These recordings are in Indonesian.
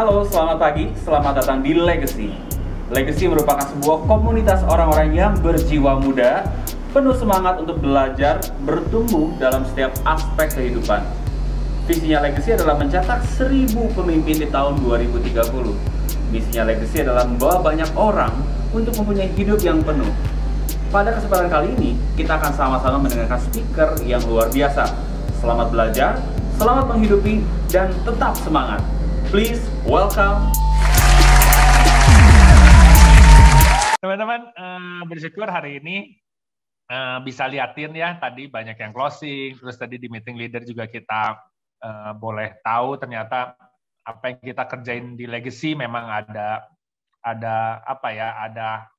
Halo, selamat pagi. Selamat datang di Legacy. Legacy merupakan sebuah komunitas orang-orang yang berjiwa muda, penuh semangat untuk belajar, bertumbuh dalam setiap aspek kehidupan. Visinya Legacy adalah mencetak 1000 pemimpin di tahun 2030. Misinya Legacy adalah membawa banyak orang untuk mempunyai hidup yang penuh. Pada kesempatan kali ini, kita akan sama-sama mendengarkan speaker yang luar biasa. Selamat belajar, selamat menghidupi, dan tetap semangat! please welcome teman-teman uh, bersyukur hari ini uh, bisa liatin ya tadi banyak yang closing terus tadi di meeting leader juga kita uh, boleh tahu ternyata apa yang kita kerjain di legacy memang ada ada apa ya ada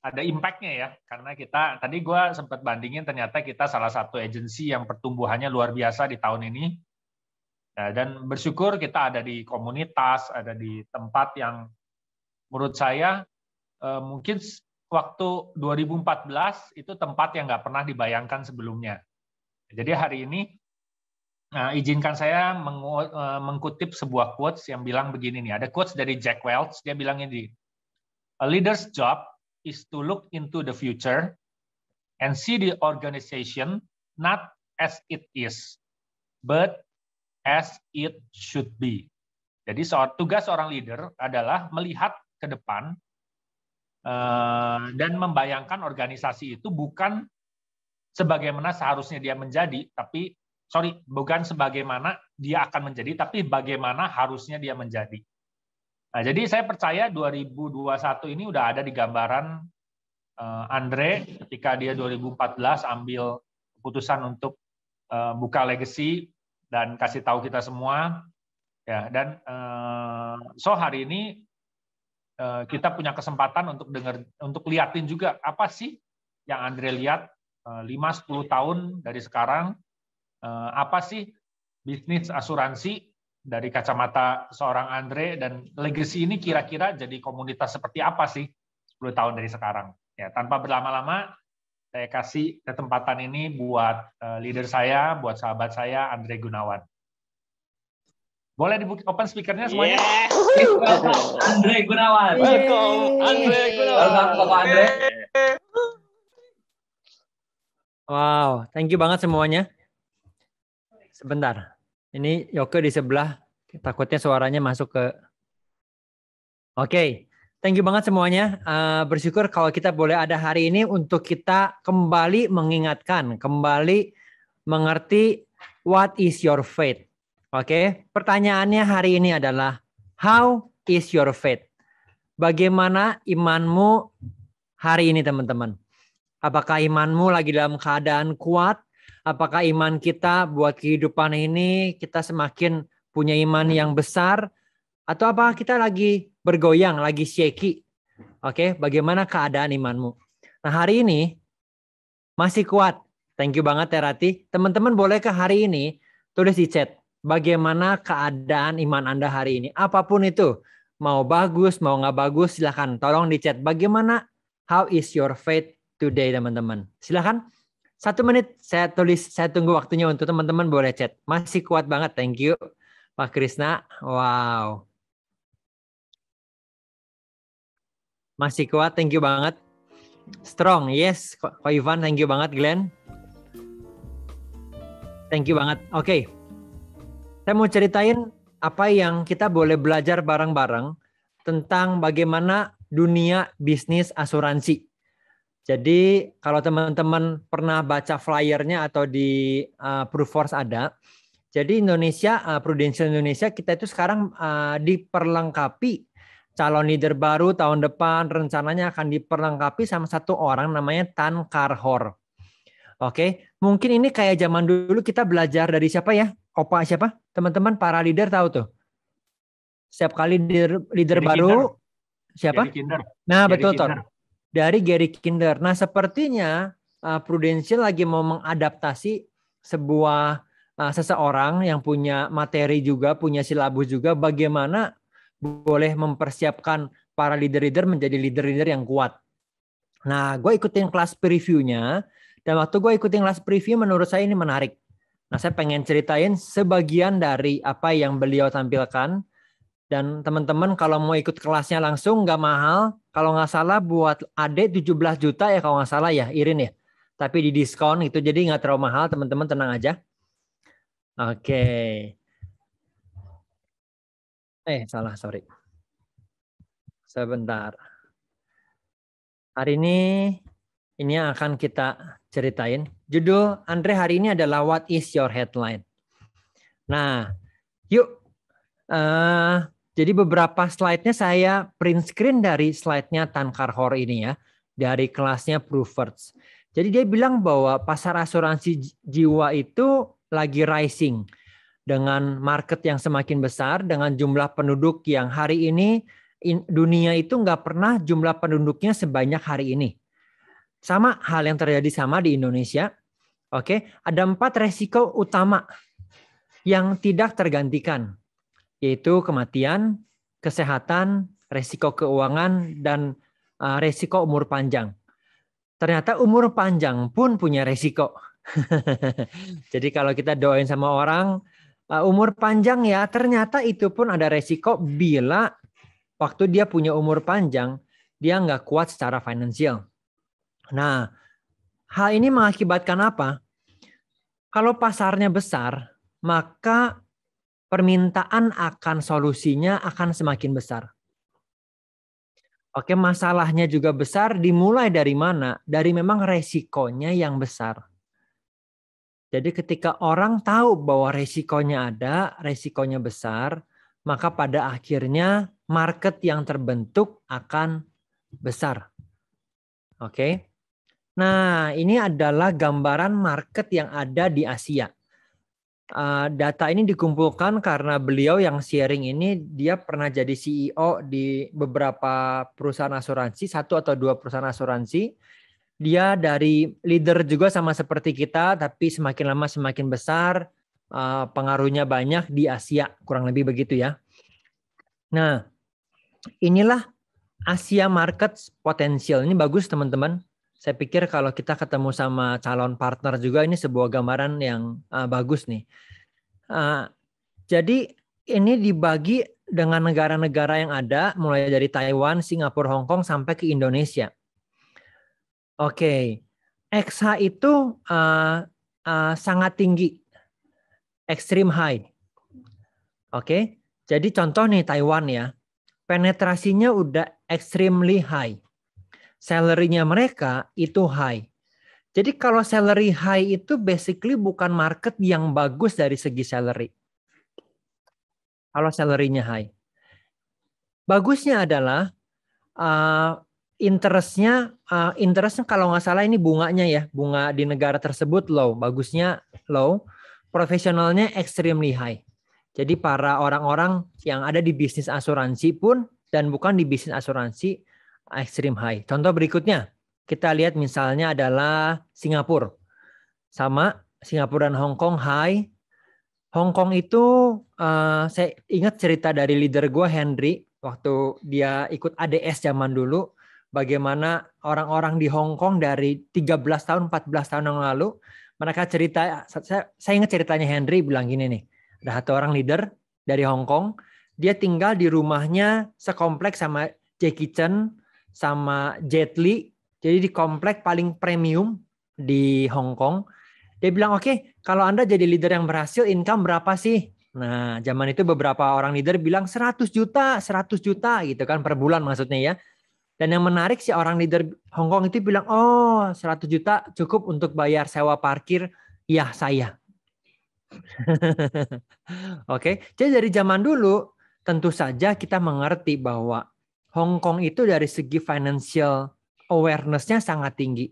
ada impactnya ya karena kita tadi gue sempat bandingin ternyata kita salah satu agensi yang pertumbuhannya luar biasa di tahun ini Eh, dan bersyukur kita ada di komunitas, ada di tempat yang menurut saya eh, mungkin waktu 2014 itu tempat yang nggak pernah dibayangkan sebelumnya. Jadi hari ini eh, izinkan saya mengutip sebuah quotes yang bilang begini nih. Ada quotes dari Jack Welch, dia bilang ini, A leader's job is to look into the future and see the organization not as it is, but as it should be. Jadi tugas seorang leader adalah melihat ke depan eh, dan membayangkan organisasi itu bukan sebagaimana seharusnya dia menjadi, tapi sorry, bukan sebagaimana dia akan menjadi, tapi bagaimana harusnya dia menjadi. Nah, jadi saya percaya 2021 ini udah ada di gambaran eh, Andre ketika dia 2014 ambil keputusan untuk eh, buka legacy dan kasih tahu kita semua ya dan uh, so hari ini uh, kita punya kesempatan untuk dengar untuk liatin juga apa sih yang Andre lihat eh, lima 5 tahun dari sekarang uh, apa sih bisnis asuransi dari kacamata seorang Andre dan legacy ini kira-kira jadi komunitas seperti apa sih 10 tahun dari sekarang ya tanpa berlama-lama saya kasih kesempatan ini buat eh, leader saya, buat sahabat saya, Andre Gunawan. Boleh dibuka open speakernya semuanya? Yeah. Andre Gunawan. Welcome, Andre Gunawan. Welcome, Andre. Wow, thank you banget semuanya. Sebentar, ini Yoke di sebelah. Takutnya suaranya masuk ke... Oke, okay. Thank you banget semuanya. Uh, bersyukur kalau kita boleh ada hari ini untuk kita kembali mengingatkan, kembali mengerti what is your faith. Oke, okay? pertanyaannya hari ini adalah how is your faith? Bagaimana imanmu hari ini teman-teman? Apakah imanmu lagi dalam keadaan kuat? Apakah iman kita buat kehidupan ini kita semakin punya iman yang besar? Atau apakah kita lagi bergoyang, lagi shaky. Oke, bagaimana keadaan imanmu? Nah, hari ini masih kuat. Thank you banget Terati. Ya, teman-teman boleh ke hari ini tulis di chat bagaimana keadaan iman Anda hari ini. Apapun itu, mau bagus, mau nggak bagus, silahkan. Tolong di chat bagaimana how is your faith today teman-teman. Silahkan. Satu menit saya tulis, saya tunggu waktunya untuk teman-teman boleh chat. Masih kuat banget, thank you. Pak Krisna, wow. Masih kuat, thank you banget. Strong, yes. kok Ivan, thank you banget. Glenn, thank you banget. Oke, okay. saya mau ceritain apa yang kita boleh belajar bareng-bareng tentang bagaimana dunia bisnis asuransi. Jadi kalau teman-teman pernah baca flyernya atau di uh, eh, Proofforce ada, jadi Indonesia uh, Prudential Indonesia kita itu sekarang uh, diperlengkapi calon leader baru tahun depan rencananya akan diperlengkapi sama satu orang namanya Tan Karhor. Oke, mungkin ini kayak zaman dulu kita belajar dari siapa ya? Opa siapa? Teman-teman para leader tahu tuh. Setiap kali leader, leader baru siapa? Gary Nah, Gary betul Tor. Dari Gary Kinder. Nah, sepertinya uh, Prudential lagi mau mengadaptasi sebuah uh, seseorang yang punya materi juga, punya silabus juga bagaimana boleh mempersiapkan para leader-leader menjadi leader-leader yang kuat. Nah, gue ikutin kelas previewnya, dan waktu gue ikutin kelas preview menurut saya ini menarik. Nah, saya pengen ceritain sebagian dari apa yang beliau tampilkan, dan teman-teman kalau mau ikut kelasnya langsung nggak mahal. Kalau nggak salah buat adik 17 juta ya kalau nggak salah ya Irin ya. Tapi di diskon itu jadi nggak terlalu mahal teman-teman tenang aja. Oke. Okay. Eh, salah, sorry. Sebentar. Hari ini ini yang akan kita ceritain. Judul Andre hari ini adalah What is your headline? Nah, yuk. Uh, jadi beberapa slide-nya saya print screen dari slide-nya Tan Karhor ini ya, dari kelasnya Proofers. Jadi dia bilang bahwa pasar asuransi jiwa itu lagi rising dengan market yang semakin besar, dengan jumlah penduduk yang hari ini dunia itu nggak pernah jumlah penduduknya sebanyak hari ini. Sama hal yang terjadi sama di Indonesia. Oke, ada empat resiko utama yang tidak tergantikan, yaitu kematian, kesehatan, resiko keuangan, dan uh, resiko umur panjang. Ternyata umur panjang pun punya resiko. Jadi kalau kita doain sama orang, umur panjang ya, ternyata itu pun ada resiko bila waktu dia punya umur panjang, dia nggak kuat secara finansial. Nah, hal ini mengakibatkan apa? Kalau pasarnya besar, maka permintaan akan solusinya akan semakin besar. Oke, masalahnya juga besar dimulai dari mana? Dari memang resikonya yang besar. Jadi ketika orang tahu bahwa resikonya ada, resikonya besar, maka pada akhirnya market yang terbentuk akan besar. Oke. Okay? Nah, ini adalah gambaran market yang ada di Asia. Eh, data ini dikumpulkan karena beliau yang sharing ini dia pernah jadi CEO di beberapa perusahaan asuransi, satu atau dua perusahaan asuransi dia dari leader juga sama seperti kita, tapi semakin lama semakin besar, eh, pengaruhnya banyak di Asia, kurang lebih begitu ya. Nah, inilah Asia market potensial. Ini bagus teman-teman. Saya pikir kalau kita ketemu sama calon partner juga, ini sebuah gambaran yang eh, bagus nih. Eh, jadi ini dibagi dengan negara-negara yang ada, mulai dari Taiwan, Singapura, Hong Kong, sampai ke Indonesia Oke. XH itu uh, uh, sangat tinggi. Extreme high. Oke. Jadi contoh nih Taiwan ya. Penetrasinya udah extremely high. salary mereka itu high. Jadi kalau salary high itu basically bukan market yang bagus dari segi salary. Kalau salary high. Bagusnya adalah uh, interestnya uh, interestnya kalau nggak salah ini bunganya ya bunga di negara tersebut low bagusnya low profesionalnya extremely high jadi para orang-orang yang ada di bisnis asuransi pun dan bukan di bisnis asuransi extreme high contoh berikutnya kita lihat misalnya adalah Singapura sama Singapura dan Hong Kong high Hong Kong itu uh, saya ingat cerita dari leader gue Henry waktu dia ikut ADS zaman dulu bagaimana orang-orang di Hong Kong dari 13 tahun, 14 tahun yang lalu, mereka cerita, saya, saya ingat ceritanya Henry bilang gini nih, ada satu orang leader dari Hong Kong, dia tinggal di rumahnya sekompleks sama Jackie Chan, sama Jet Li, jadi di kompleks paling premium di Hong Kong. Dia bilang, oke, okay, kalau Anda jadi leader yang berhasil, income berapa sih? Nah, zaman itu beberapa orang leader bilang 100 juta, 100 juta gitu kan per bulan maksudnya ya. Dan yang menarik sih orang leader Hong Kong itu bilang, oh 100 juta cukup untuk bayar sewa parkir, ya saya. Oke, okay. jadi dari zaman dulu tentu saja kita mengerti bahwa Hong Kong itu dari segi financial awarenessnya sangat tinggi.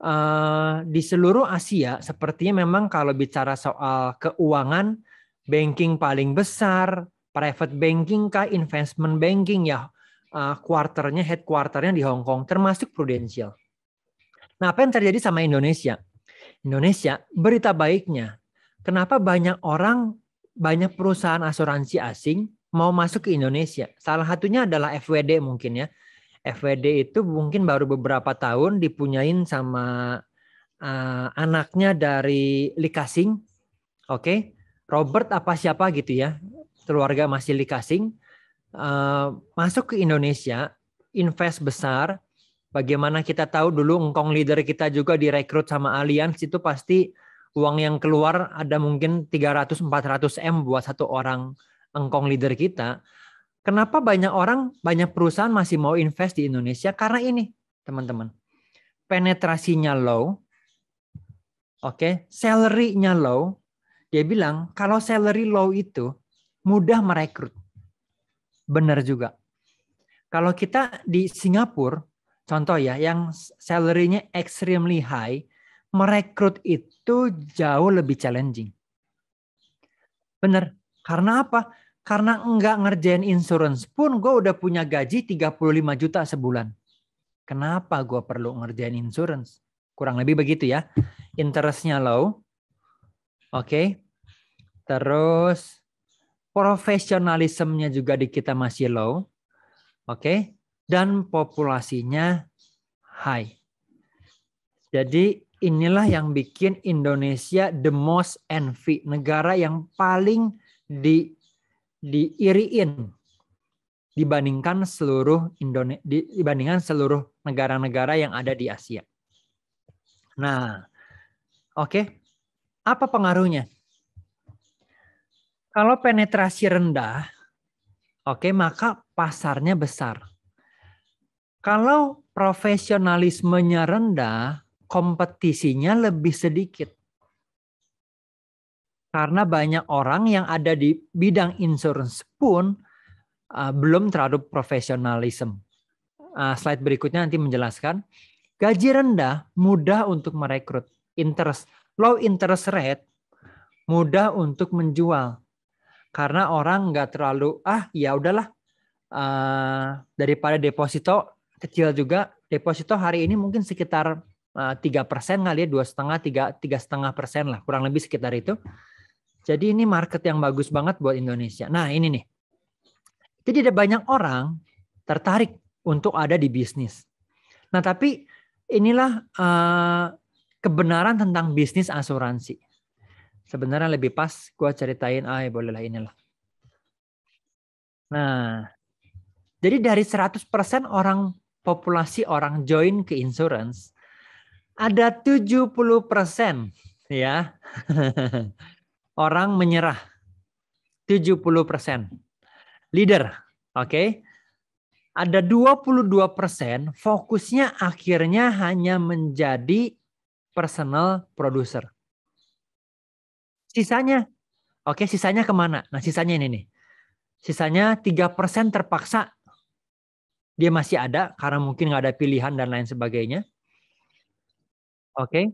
Eh, di seluruh Asia sepertinya memang kalau bicara soal keuangan, banking paling besar, private banking kah, investment banking ya uh, eh, quarternya, headquarternya di Hong Kong, termasuk Prudential. Nah, apa yang terjadi sama Indonesia? Indonesia, berita baiknya, kenapa banyak orang, banyak perusahaan asuransi asing mau masuk ke Indonesia? Salah satunya adalah FWD mungkin ya. FWD itu mungkin baru beberapa tahun dipunyain sama uh, anaknya dari Likasing, oke? Okay? Robert apa siapa gitu ya, keluarga masih Likasing Eh, masuk ke Indonesia, invest besar. Bagaimana kita tahu dulu engkong leader kita juga direkrut sama Allianz itu pasti uang yang keluar ada mungkin 300-400 M buat satu orang engkong leader kita. Kenapa banyak orang, banyak perusahaan masih mau invest di Indonesia? Karena ini, teman-teman. Penetrasinya low, oke, okay? salary-nya low. Dia bilang, kalau salary low itu mudah merekrut benar juga. Kalau kita di Singapura, contoh ya, yang salary-nya extremely high, merekrut itu jauh lebih challenging. Benar. Karena apa? Karena enggak ngerjain insurance pun gue udah punya gaji 35 juta sebulan. Kenapa gue perlu ngerjain insurance? Kurang lebih begitu ya. Interestnya low. Oke. Okay. Terus profesionalismenya juga di kita masih low, oke, okay? dan populasinya high. Jadi inilah yang bikin Indonesia the most envy, negara yang paling di diiriin dibandingkan seluruh Indonesia dibandingkan seluruh negara-negara yang ada di Asia. Nah, oke. Okay. Apa pengaruhnya? Kalau penetrasi rendah, oke, okay, maka pasarnya besar. Kalau profesionalismenya rendah, kompetisinya lebih sedikit. Karena banyak orang yang ada di bidang insurance pun uh, belum terlalu profesionalisme. Uh, slide berikutnya nanti menjelaskan. Gaji rendah mudah untuk merekrut. Interest, low interest rate mudah untuk menjual karena orang nggak terlalu ah ya udahlah uh, daripada deposito kecil juga deposito hari ini mungkin sekitar eh, tiga persen kali ya dua setengah tiga tiga setengah persen lah kurang lebih sekitar itu jadi ini market yang bagus banget buat Indonesia nah ini nih jadi ada banyak orang tertarik untuk ada di bisnis nah tapi inilah uh, kebenaran tentang bisnis asuransi sebenarnya lebih pas gue ceritain ah ya bolehlah inilah nah jadi dari 100% orang populasi orang join ke insurance ada 70% ya orang menyerah 70% leader oke okay? ada 22% fokusnya akhirnya hanya menjadi personal producer Sisanya, oke sisanya kemana? Nah sisanya ini nih. Sisanya tiga persen terpaksa dia masih ada karena mungkin nggak ada pilihan dan lain sebagainya. Oke.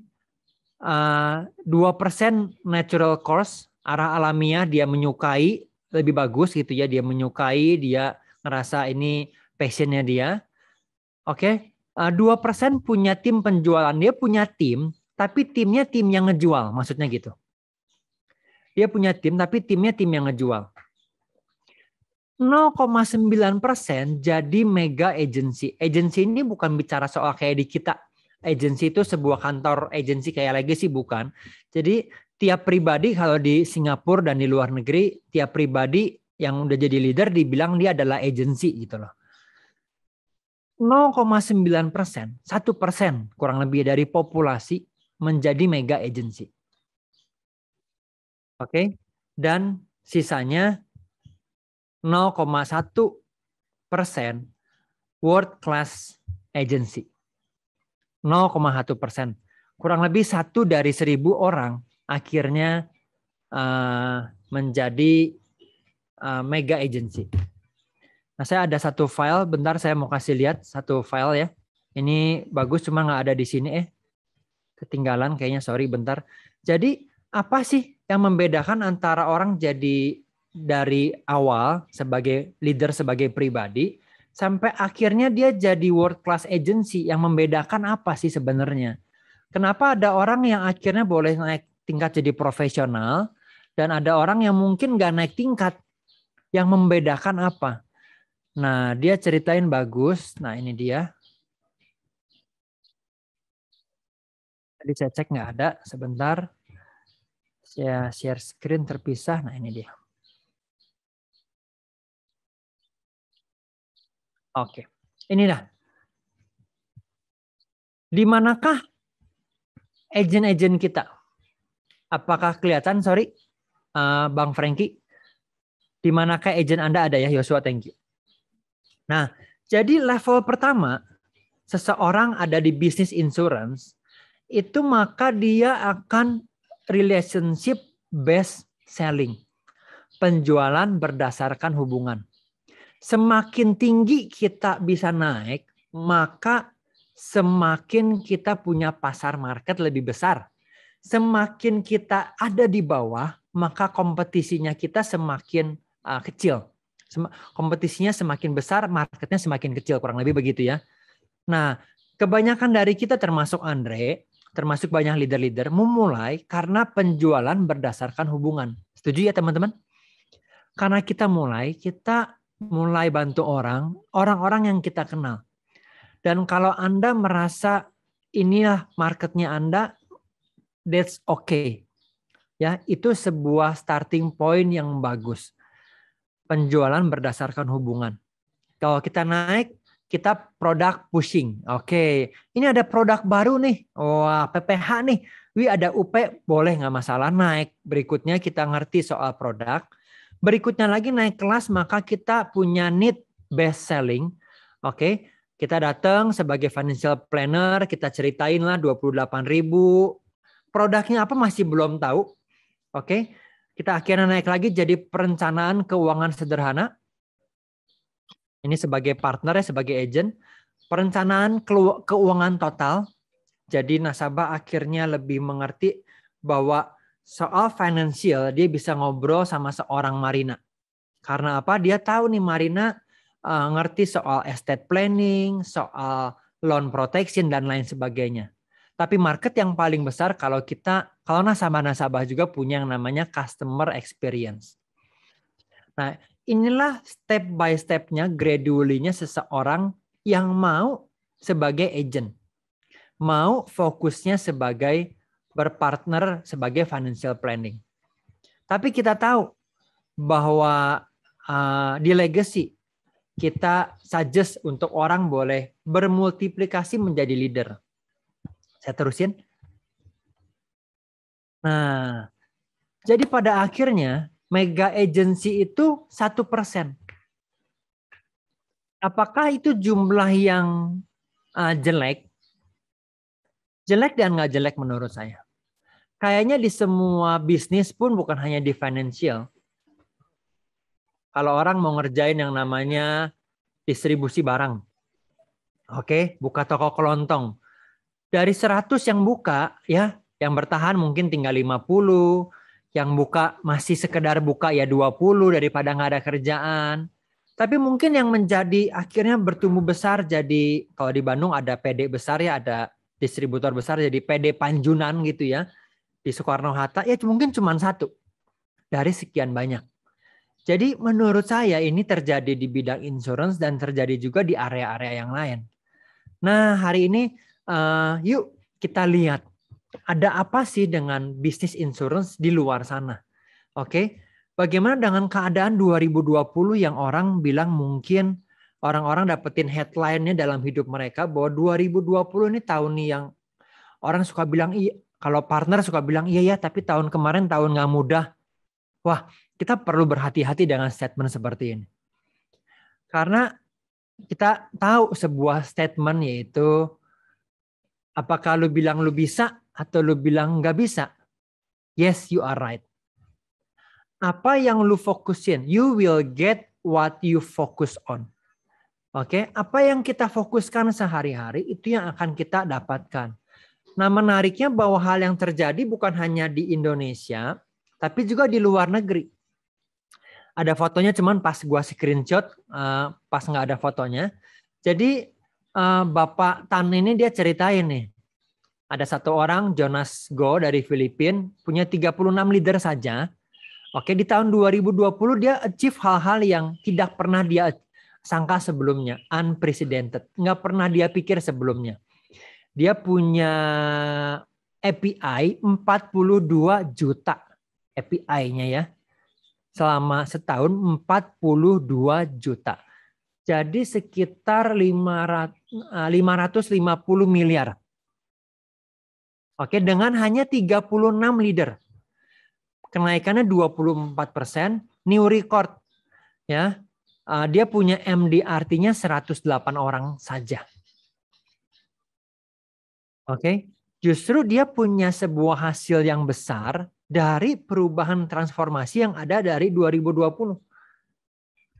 Eh, dua persen natural course, arah alamiah dia menyukai, lebih bagus gitu ya. Dia menyukai, dia ngerasa ini passionnya dia. Oke. Eh, dua persen punya tim penjualan. Dia punya tim, tapi timnya tim yang ngejual, maksudnya gitu. Dia punya tim, tapi timnya tim yang ngejual. 0,9 jadi mega agency. Agency ini bukan bicara soal kayak di kita. Agency itu sebuah kantor agency kayak lagi sih bukan. Jadi tiap pribadi kalau di Singapura dan di luar negeri, tiap pribadi yang udah jadi leader dibilang dia adalah agency gitu loh. 0,9 persen, 1 persen kurang lebih dari populasi menjadi mega agency. Okay? Dan sisanya 0,1 persen world class agency. 0,1 persen. Kurang lebih satu dari seribu orang akhirnya eh, menjadi eh, mega agency. Nah, saya ada satu file, bentar saya mau kasih lihat satu file ya. Ini bagus cuma nggak ada di sini eh. Ketinggalan kayaknya, sorry bentar. Jadi apa sih yang membedakan antara orang jadi dari awal sebagai leader sebagai pribadi sampai akhirnya dia jadi world class agency yang membedakan apa sih sebenarnya? Kenapa ada orang yang akhirnya boleh naik tingkat jadi profesional dan ada orang yang mungkin nggak naik tingkat yang membedakan apa? Nah, dia ceritain bagus. Nah, ini dia. Tadi saya cek nggak ada, sebentar. Saya share screen terpisah. Nah, ini dia. Oke. Ini dah. Di manakah agent-agent kita? Apakah kelihatan, sorry, uh, Bang Franky, di manakah agent Anda ada ya, Yosua, thank you. Nah, jadi level pertama, seseorang ada di bisnis insurance, itu maka dia akan relationship based selling. Penjualan berdasarkan hubungan. Semakin tinggi kita bisa naik, maka semakin kita punya pasar market lebih besar. Semakin kita ada di bawah, maka kompetisinya kita semakin uh, kecil. Sem kompetisinya semakin besar, marketnya semakin kecil, kurang lebih begitu ya. Nah, kebanyakan dari kita termasuk Andre termasuk banyak leader-leader memulai karena penjualan berdasarkan hubungan. Setuju ya teman-teman? Karena kita mulai, kita mulai bantu orang, orang-orang yang kita kenal. Dan kalau Anda merasa inilah marketnya Anda, that's okay. Ya, itu sebuah starting point yang bagus. Penjualan berdasarkan hubungan. Kalau kita naik, kita produk pushing. Oke, okay. ini ada produk baru nih. Wah, PPH nih. Wi ada UP, boleh nggak masalah naik. Berikutnya kita ngerti soal produk. Berikutnya lagi naik kelas, maka kita punya need best selling. Oke, okay. kita datang sebagai financial planner, kita ceritain lah 28 ribu. Produknya apa masih belum tahu. Oke, okay. kita akhirnya naik lagi jadi perencanaan keuangan sederhana ini sebagai partner ya sebagai agent perencanaan keuangan total jadi nasabah akhirnya lebih mengerti bahwa soal finansial dia bisa ngobrol sama seorang Marina karena apa dia tahu nih Marina uh, ngerti soal estate planning soal loan protection dan lain sebagainya tapi market yang paling besar kalau kita kalau nasabah-nasabah juga punya yang namanya customer experience. Nah, inilah step by stepnya, gradually-nya seseorang yang mau sebagai agent, mau fokusnya sebagai berpartner sebagai financial planning. Tapi kita tahu bahwa uh, di legacy kita suggest untuk orang boleh bermultiplikasi menjadi leader. Saya terusin. Nah, jadi pada akhirnya mega agency itu satu persen. Apakah itu jumlah yang uh, jelek? Jelek dan nggak jelek menurut saya. Kayaknya di semua bisnis pun bukan hanya di financial. Kalau orang mau ngerjain yang namanya distribusi barang. Oke, okay? buka toko kelontong. Dari 100 yang buka ya, yang bertahan mungkin tinggal 50, yang buka masih sekedar buka ya 20 daripada nggak ada kerjaan. Tapi mungkin yang menjadi akhirnya bertumbuh besar jadi kalau di Bandung ada PD besar ya ada distributor besar jadi PD Panjunan gitu ya di Soekarno Hatta ya mungkin cuma satu dari sekian banyak. Jadi menurut saya ini terjadi di bidang insurance dan terjadi juga di area-area yang lain. Nah hari ini uh, yuk kita lihat ada apa sih dengan bisnis insurance di luar sana? Oke, okay? bagaimana dengan keadaan 2020 yang orang bilang mungkin orang-orang dapetin headline-nya dalam hidup mereka bahwa 2020 ini tahun yang orang suka bilang iya kalau partner suka bilang iya ya tapi tahun kemarin tahun nggak mudah. Wah, kita perlu berhati-hati dengan statement seperti ini. Karena kita tahu sebuah statement yaitu apakah lu bilang lu bisa atau lu bilang nggak bisa, yes you are right. Apa yang lu fokusin, you will get what you focus on. Oke, okay? apa yang kita fokuskan sehari-hari itu yang akan kita dapatkan. Nah, menariknya bahwa hal yang terjadi bukan hanya di Indonesia, tapi juga di luar negeri. Ada fotonya cuman pas gua screenshot, eh, pas nggak ada fotonya. Jadi eh, Bapak Tan ini dia ceritain nih, ada satu orang Jonas Go dari Filipina punya 36 leader saja. Oke, di tahun 2020 dia achieve hal-hal yang tidak pernah dia sangka sebelumnya, unprecedented. Nggak pernah dia pikir sebelumnya. Dia punya API 42 juta API-nya ya. Selama setahun 42 juta. Jadi sekitar 500, 550 eh, miliar Oke, dengan hanya 36 leader. Kenaikannya 24%, new record. Ya. Eh, dia punya MDRT-nya 108 orang saja. Oke. Justru dia punya sebuah hasil yang besar dari perubahan transformasi yang ada dari 2020.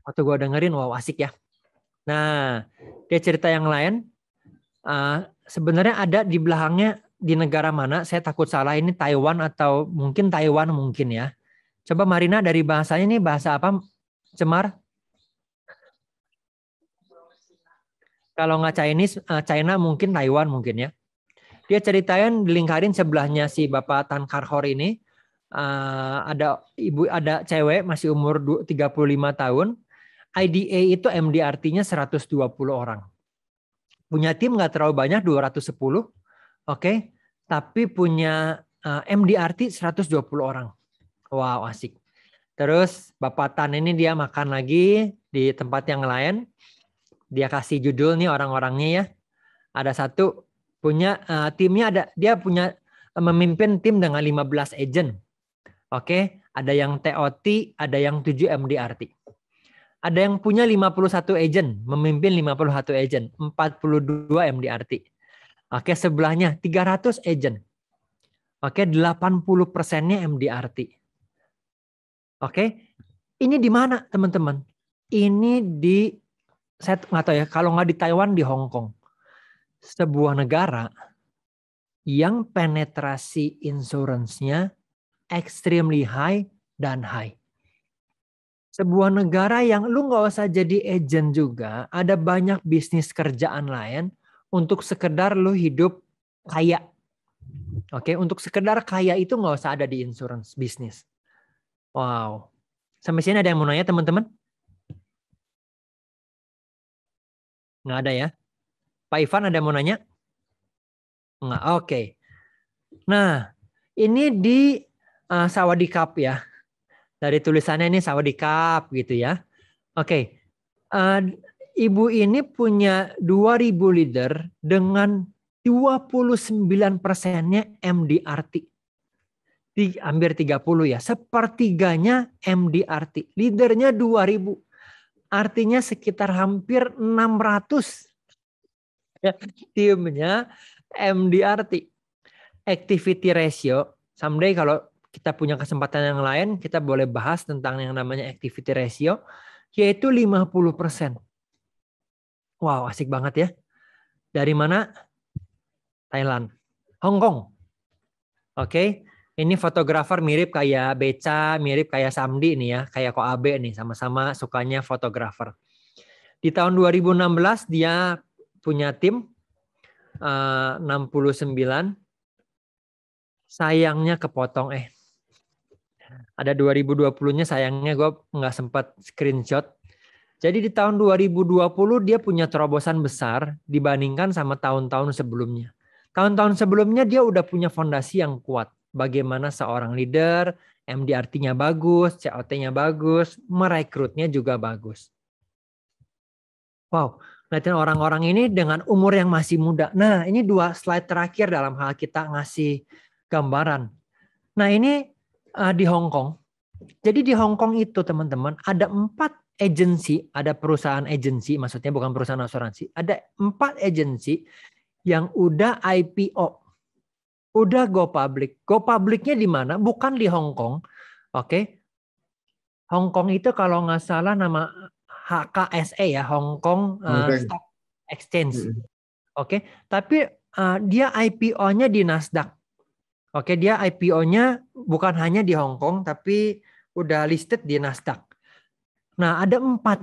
Waktu gue dengerin, wow asik ya. Nah, dia cerita yang lain. Uh, sebenarnya ada di belakangnya di negara mana, saya takut salah ini Taiwan atau mungkin Taiwan mungkin ya. Coba Marina dari bahasanya ini bahasa apa Cemar? Kalau nggak Chinese, eh, China mungkin Taiwan mungkin ya. Dia ceritain dilingkarin sebelahnya si Bapak Tan Karhor ini eh, ada ibu ada cewek masih umur 35 tahun. IDA itu MDRT-nya 120 orang. Punya tim nggak terlalu banyak 210. Oke, tapi punya uh, MDRT 120 orang. Wow, asik. Terus Bapak Tan ini dia makan lagi di tempat yang lain. Dia kasih judul nih orang-orangnya ya. Ada satu punya uh, timnya ada dia punya uh, memimpin tim dengan 15 agent. Oke, okay? ada yang TOT, ada yang 7 MDRT. Ada yang punya 51 agent, memimpin 51 agent, 42 MDRT. Oke, sebelahnya 300 agent. Oke, 80 persennya MDRT. Oke, ini di mana teman-teman? Ini di, saya nggak tahu ya, kalau nggak di Taiwan, di Hong Kong. Sebuah negara yang penetrasi insurance extremely high dan high. Sebuah negara yang lu nggak usah jadi agent juga, ada banyak bisnis kerjaan lain, untuk sekedar lu hidup kaya. Oke, untuk sekedar kaya itu nggak usah ada di insurance bisnis. Wow. Sampai sini ada yang mau nanya teman-teman? Nggak ada ya? Pak Ivan ada yang mau nanya? Nggak, oke. Okay. Nah, ini di uh, eh, Sawadikap ya. Dari tulisannya ini Sawadikap gitu ya. Oke. Okay. Uh, eh, ibu ini punya 2000 leader dengan 29 persennya MDRT. Di, hampir 30 ya, sepertiganya MDRT. Leadernya 2000. Artinya sekitar hampir 600 ya, timnya MDRT. Activity ratio, someday kalau kita punya kesempatan yang lain, kita boleh bahas tentang yang namanya activity ratio, yaitu 50 persen Wow, asik banget ya. Dari mana? Thailand. Hong Kong. Oke. Okay. Ini fotografer mirip kayak Beca, mirip kayak Samdi ini ya, kayak Ko Abe nih, sama-sama sukanya fotografer. Di tahun 2016 dia punya tim eh, uh, 69. Sayangnya kepotong eh. Ada 2020-nya sayangnya gue nggak sempat screenshot jadi di tahun 2020 dia punya terobosan besar dibandingkan sama tahun-tahun sebelumnya. Tahun-tahun sebelumnya dia udah punya fondasi yang kuat. Bagaimana seorang leader, MDRT-nya bagus, COT-nya bagus, merekrutnya juga bagus. Wow, ngeliatin orang-orang ini dengan umur yang masih muda. Nah, ini dua slide terakhir dalam hal kita ngasih gambaran. Nah, ini uh, di Hong Kong. Jadi di Hong Kong itu teman-teman ada empat agensi, ada perusahaan agensi, maksudnya bukan perusahaan asuransi, ada empat agensi yang udah IPO, udah go public. Go publicnya di mana? Bukan di Hong Kong, oke? Okay? Hong Kong itu kalau nggak salah nama HKSE ya, Hong Kong uh, okay. Stock Exchange, oke? Okay? Tapi uh, dia IPO-nya di Nasdaq. Oke, okay, dia IPO-nya bukan hanya di Hong Kong tapi udah listed di Nasdaq. Nah, ada empat.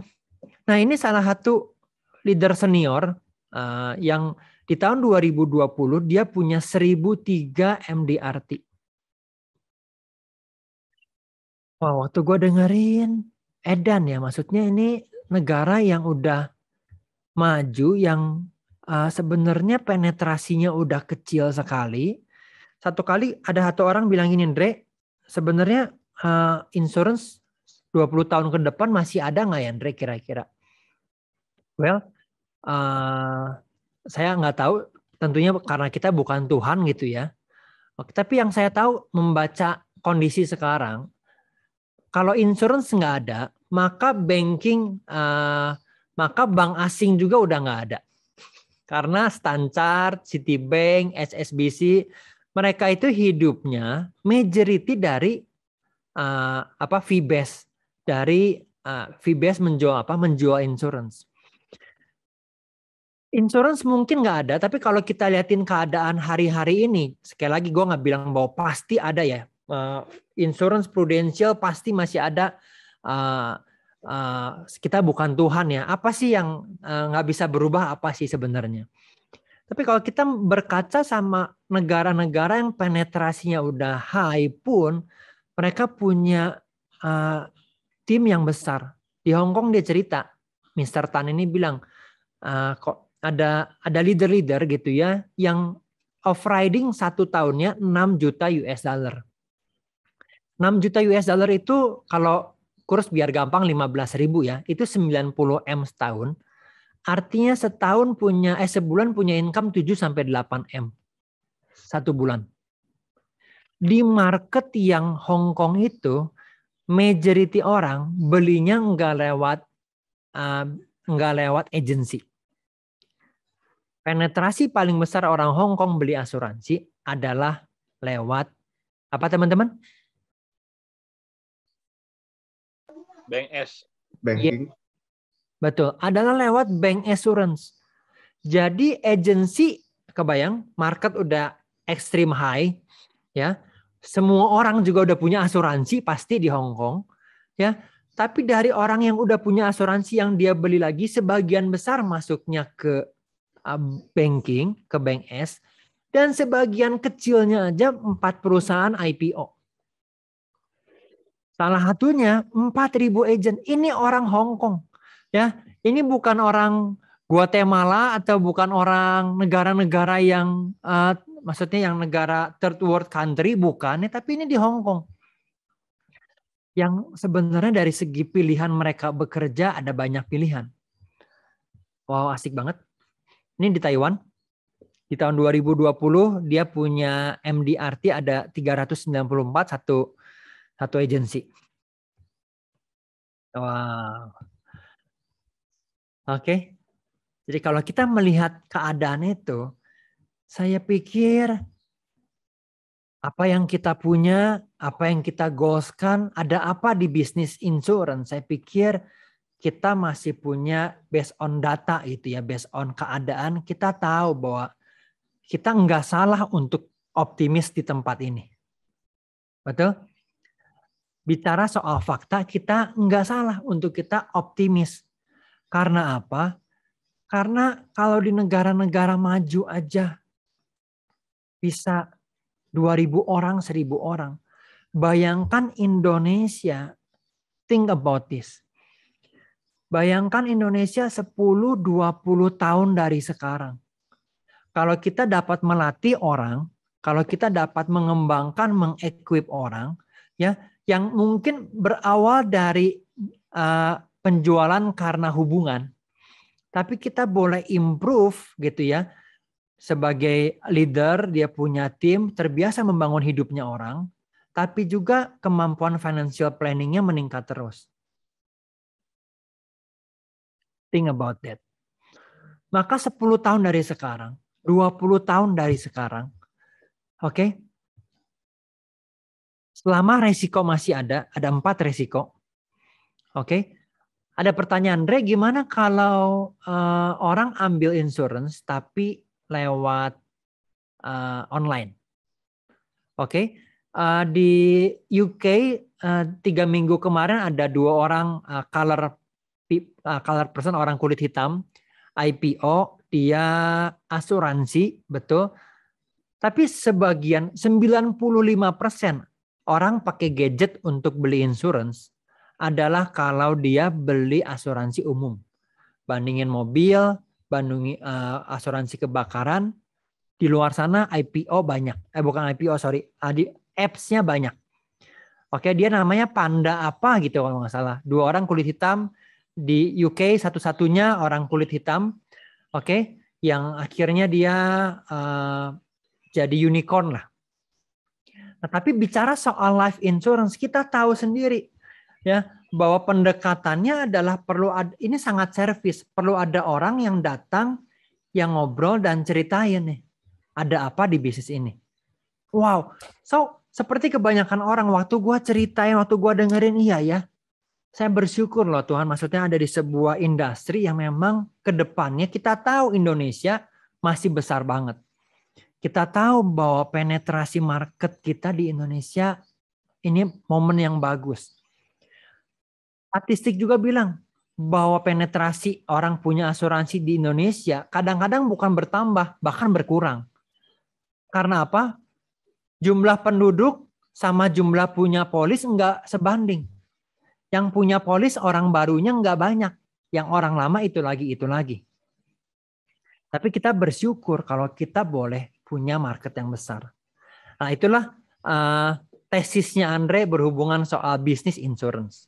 Nah, ini salah satu leader senior uh, yang di tahun 2020 dia punya 1003 MDRT. Wah, wow, waktu gue dengerin edan ya, maksudnya ini negara yang udah maju, yang uh, sebenarnya penetrasinya udah kecil sekali. Satu kali ada satu orang bilang gini, Dre, sebenarnya uh, insurance 20 tahun ke depan masih ada nggak ya Andre kira-kira? Well, uh, saya nggak tahu tentunya karena kita bukan Tuhan gitu ya. Tapi yang saya tahu membaca kondisi sekarang, kalau insurance nggak ada, maka banking, uh, maka bank asing juga udah nggak ada. Karena Stanchart, Citibank, SSBC, mereka itu hidupnya majority dari uh, apa fee based dari uh, eh, VBS menjual apa? Menjual insurance. Insurance mungkin nggak ada, tapi kalau kita liatin keadaan hari-hari ini, sekali lagi gue nggak bilang bahwa pasti ada ya. Uh, insurance prudensial pasti masih ada. Uh, eh, uh, kita bukan Tuhan ya. Apa sih yang uh, bisa berubah? Apa sih sebenarnya? Tapi kalau kita berkaca sama negara-negara yang penetrasinya udah high pun, mereka punya uh, tim yang besar. Di Hong Kong dia cerita, Mr. Tan ini bilang, uh, kok ada ada leader-leader gitu ya yang riding satu tahunnya 6 juta US dollar. 6 juta US dollar itu kalau kurs biar gampang 15 ribu ya, itu 90 M setahun. Artinya setahun punya eh sebulan punya income 7 sampai 8 M. Satu bulan. Di market yang Hong Kong itu majority orang belinya nggak lewat uh, lewat agensi. Penetrasi paling besar orang Hong Kong beli asuransi adalah lewat apa teman-teman? Bank S. Banking. Ya, betul, adalah lewat bank assurance. Jadi agensi kebayang market udah extreme high ya semua orang juga udah punya asuransi pasti di Hong Kong, ya. Tapi dari orang yang udah punya asuransi yang dia beli lagi sebagian besar masuknya ke uh, banking, ke bank S dan sebagian kecilnya aja empat perusahaan IPO. Salah satunya 4.000 agent. Ini orang Hong Kong. Ya, ini bukan orang Guatemala atau bukan orang negara-negara yang uh, maksudnya yang negara third world country ya, tapi ini di Hong Kong. Yang sebenarnya dari segi pilihan mereka bekerja ada banyak pilihan. Wow, asik banget. Ini di Taiwan. Di tahun 2020 dia punya MDRT ada 394 satu satu agensi. Wow. Oke. Okay. Jadi kalau kita melihat keadaan itu, saya pikir apa yang kita punya, apa yang kita goalskan, ada apa di bisnis insurance? Saya pikir kita masih punya based on data itu ya, based on keadaan, kita tahu bahwa kita nggak salah untuk optimis di tempat ini. Betul? Bicara soal fakta, kita nggak salah untuk kita optimis. Karena apa? Karena kalau di negara-negara maju aja bisa 2000 orang, 1000 orang. Bayangkan Indonesia, think about this. Bayangkan Indonesia 10 20 tahun dari sekarang. Kalau kita dapat melatih orang, kalau kita dapat mengembangkan, mengequip orang, ya, yang mungkin berawal dari uh, penjualan karena hubungan, tapi kita boleh improve gitu ya sebagai leader dia punya tim terbiasa membangun hidupnya orang, tapi juga kemampuan financial planningnya meningkat terus. Think about that. Maka 10 tahun dari sekarang, 20 tahun dari sekarang, oke? Okay? Selama resiko masih ada, ada empat resiko, oke? Okay? Ada pertanyaan, Andre, gimana kalau uh, orang ambil insurance tapi lewat uh, online. Oke, okay? uh, eh, di UK uh, eh, tiga minggu kemarin ada dua orang uh, color uh, color person orang kulit hitam IPO dia asuransi betul. Tapi sebagian 95% orang pakai gadget untuk beli insurance adalah kalau dia beli asuransi umum. Bandingin mobil, Bandung uh, eh, asuransi kebakaran di luar sana IPO banyak eh bukan IPO sorry adi ah, appsnya banyak oke dia namanya Panda apa gitu kalau nggak salah dua orang kulit hitam di UK satu-satunya orang kulit hitam oke yang akhirnya dia uh, jadi unicorn lah nah tapi bicara soal life insurance kita tahu sendiri ya bahwa pendekatannya adalah perlu ada, ini sangat servis, perlu ada orang yang datang yang ngobrol dan ceritain nih ada apa di bisnis ini. Wow, so seperti kebanyakan orang waktu gue ceritain, waktu gue dengerin iya ya, saya bersyukur loh Tuhan, maksudnya ada di sebuah industri yang memang kedepannya kita tahu Indonesia masih besar banget. Kita tahu bahwa penetrasi market kita di Indonesia ini momen yang bagus Statistik juga bilang bahwa penetrasi orang punya asuransi di Indonesia kadang-kadang bukan bertambah, bahkan berkurang. Karena apa? Jumlah penduduk sama jumlah punya polis nggak sebanding. Yang punya polis orang barunya nggak banyak. Yang orang lama itu lagi, itu lagi. Tapi kita bersyukur kalau kita boleh punya market yang besar. Nah itulah uh, tesisnya Andre berhubungan soal bisnis insurance.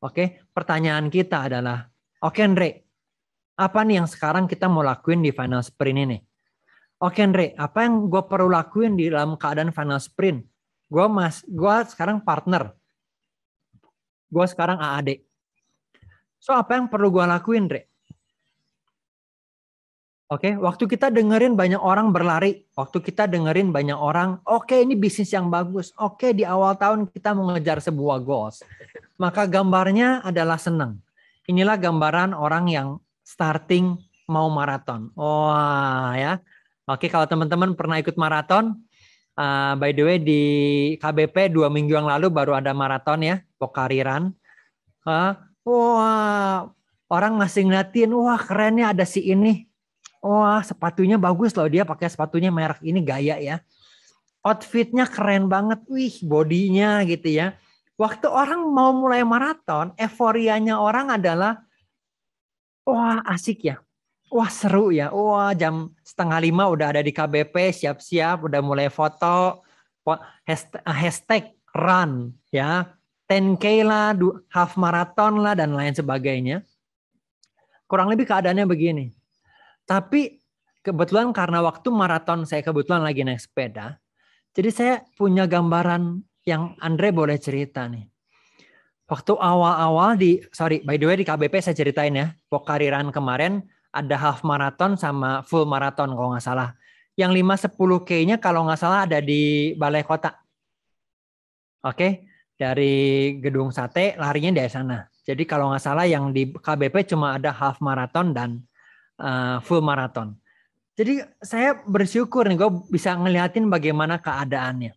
Oke, pertanyaan kita adalah, oke Andre, apa nih yang sekarang kita mau lakuin di final sprint ini? Oke Andre, apa yang gue perlu lakuin di dalam keadaan final sprint? Gue mas, gue sekarang partner, gue sekarang AAD. So apa yang perlu gue lakuin, Andre? Oke, okay? waktu kita dengerin banyak orang berlari, waktu kita dengerin banyak orang, oke okay, ini bisnis yang bagus, oke okay, di awal tahun kita mengejar sebuah goals. Maka gambarnya adalah senang. Inilah gambaran orang yang starting mau maraton. Wah ya. Oke, kalau teman-teman pernah ikut maraton, uh, by the way di KBP dua minggu yang lalu baru ada maraton ya, Pokariran. Uh, wah, orang ngasih ngeliatin, wah keren ya ada si ini, wah sepatunya bagus loh dia pakai sepatunya merek ini gaya ya. Outfitnya keren banget, wih bodinya gitu ya. Waktu orang mau mulai maraton, euforianya orang adalah wah asik ya, wah seru ya, wah jam setengah lima udah ada di KBP siap-siap, udah mulai foto, eh, hashtag run ya, 10K lah, half marathon lah dan lain sebagainya. Kurang lebih keadaannya begini tapi kebetulan karena waktu maraton saya kebetulan lagi naik sepeda, jadi saya punya gambaran yang Andre boleh cerita nih. Waktu awal-awal di, sorry, by the way di KBP saya ceritain ya, pokariran kemarin ada half maraton sama full maraton kalau nggak salah. Yang 5 10 K-nya kalau nggak salah ada di Balai Kota. Oke, dari Gedung Sate larinya dari sana. Jadi kalau nggak salah yang di KBP cuma ada half marathon dan uh, full marathon. Jadi saya bersyukur nih gue bisa ngeliatin bagaimana keadaannya.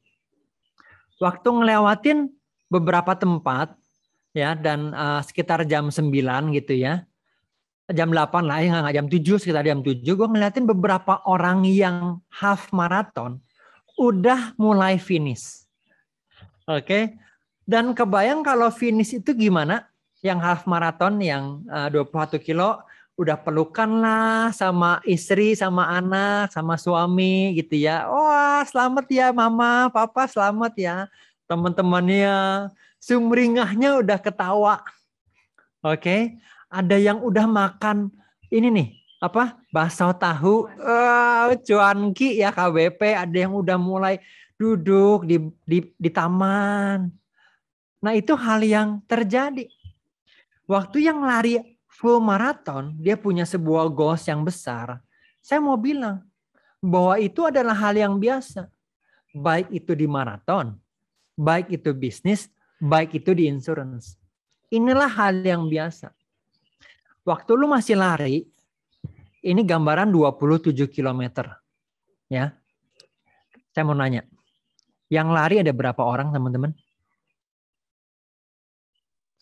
Waktu ngelewatin beberapa tempat ya dan uh, sekitar jam 9 gitu ya. Jam 8 lah, ya, jam 7 sekitar jam 7 gue ngeliatin beberapa orang yang half marathon udah mulai finish. Oke. Okay? Dan kebayang kalau finish itu gimana? Yang half marathon yang eh, uh, 21 kilo udah pelukan lah sama istri, sama anak, sama suami gitu ya. Wah, selamat ya mama, papa selamat ya. Teman-temannya sumringahnya udah ketawa. Oke, ada yang udah makan ini nih, apa? Bakso tahu, uh, ki ya kwp ada yang udah mulai duduk di di di taman. Nah, itu hal yang terjadi. Waktu yang lari full maraton dia punya sebuah goals yang besar, saya mau bilang bahwa itu adalah hal yang biasa. Baik itu di maraton, baik itu bisnis, baik itu di insurance. Inilah hal yang biasa. Waktu lu masih lari, ini gambaran 27 km. Ya. Saya mau nanya, yang lari ada berapa orang teman-teman?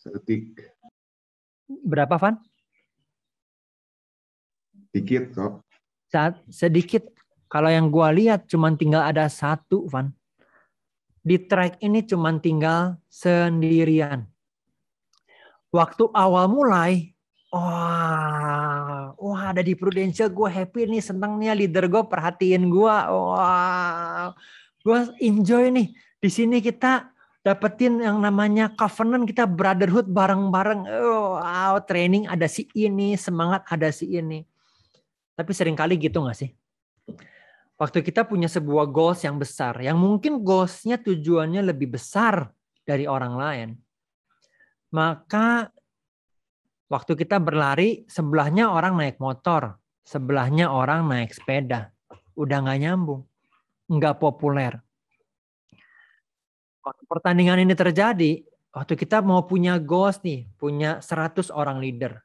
Setik. Berapa Van? Dikit kok. Saat sedikit. Kalau yang gua lihat cuma tinggal ada satu, Van. Di track ini cuma tinggal sendirian. Waktu awal mulai, wah, wah ada di Prudential gue happy nih, seneng nih leader gue perhatiin gue, wah, gue enjoy nih. Di sini kita dapetin yang namanya covenant kita brotherhood bareng-bareng. Oh, wow, training ada si ini, semangat ada si ini. Tapi seringkali gitu nggak sih? Waktu kita punya sebuah goals yang besar, yang mungkin goalsnya tujuannya lebih besar dari orang lain, maka waktu kita berlari, sebelahnya orang naik motor, sebelahnya orang naik sepeda. Udah gak nyambung, nggak populer. Waktu pertandingan ini terjadi, waktu kita mau punya goals nih, punya 100 orang leader.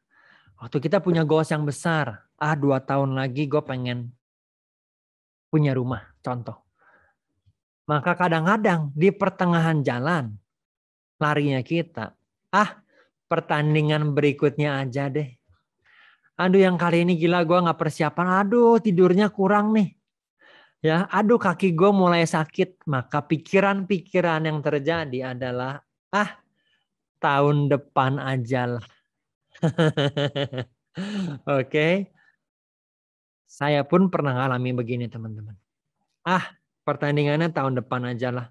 Waktu kita punya goals yang besar, ah dua tahun lagi gue pengen punya rumah contoh maka kadang-kadang di pertengahan jalan larinya kita ah pertandingan berikutnya aja deh aduh yang kali ini gila gue gak persiapan aduh tidurnya kurang nih ya aduh kaki gue mulai sakit maka pikiran-pikiran yang terjadi adalah ah tahun depan aja lah oke okay? Saya pun pernah alami begini teman-teman. Ah, pertandingannya tahun depan aja lah.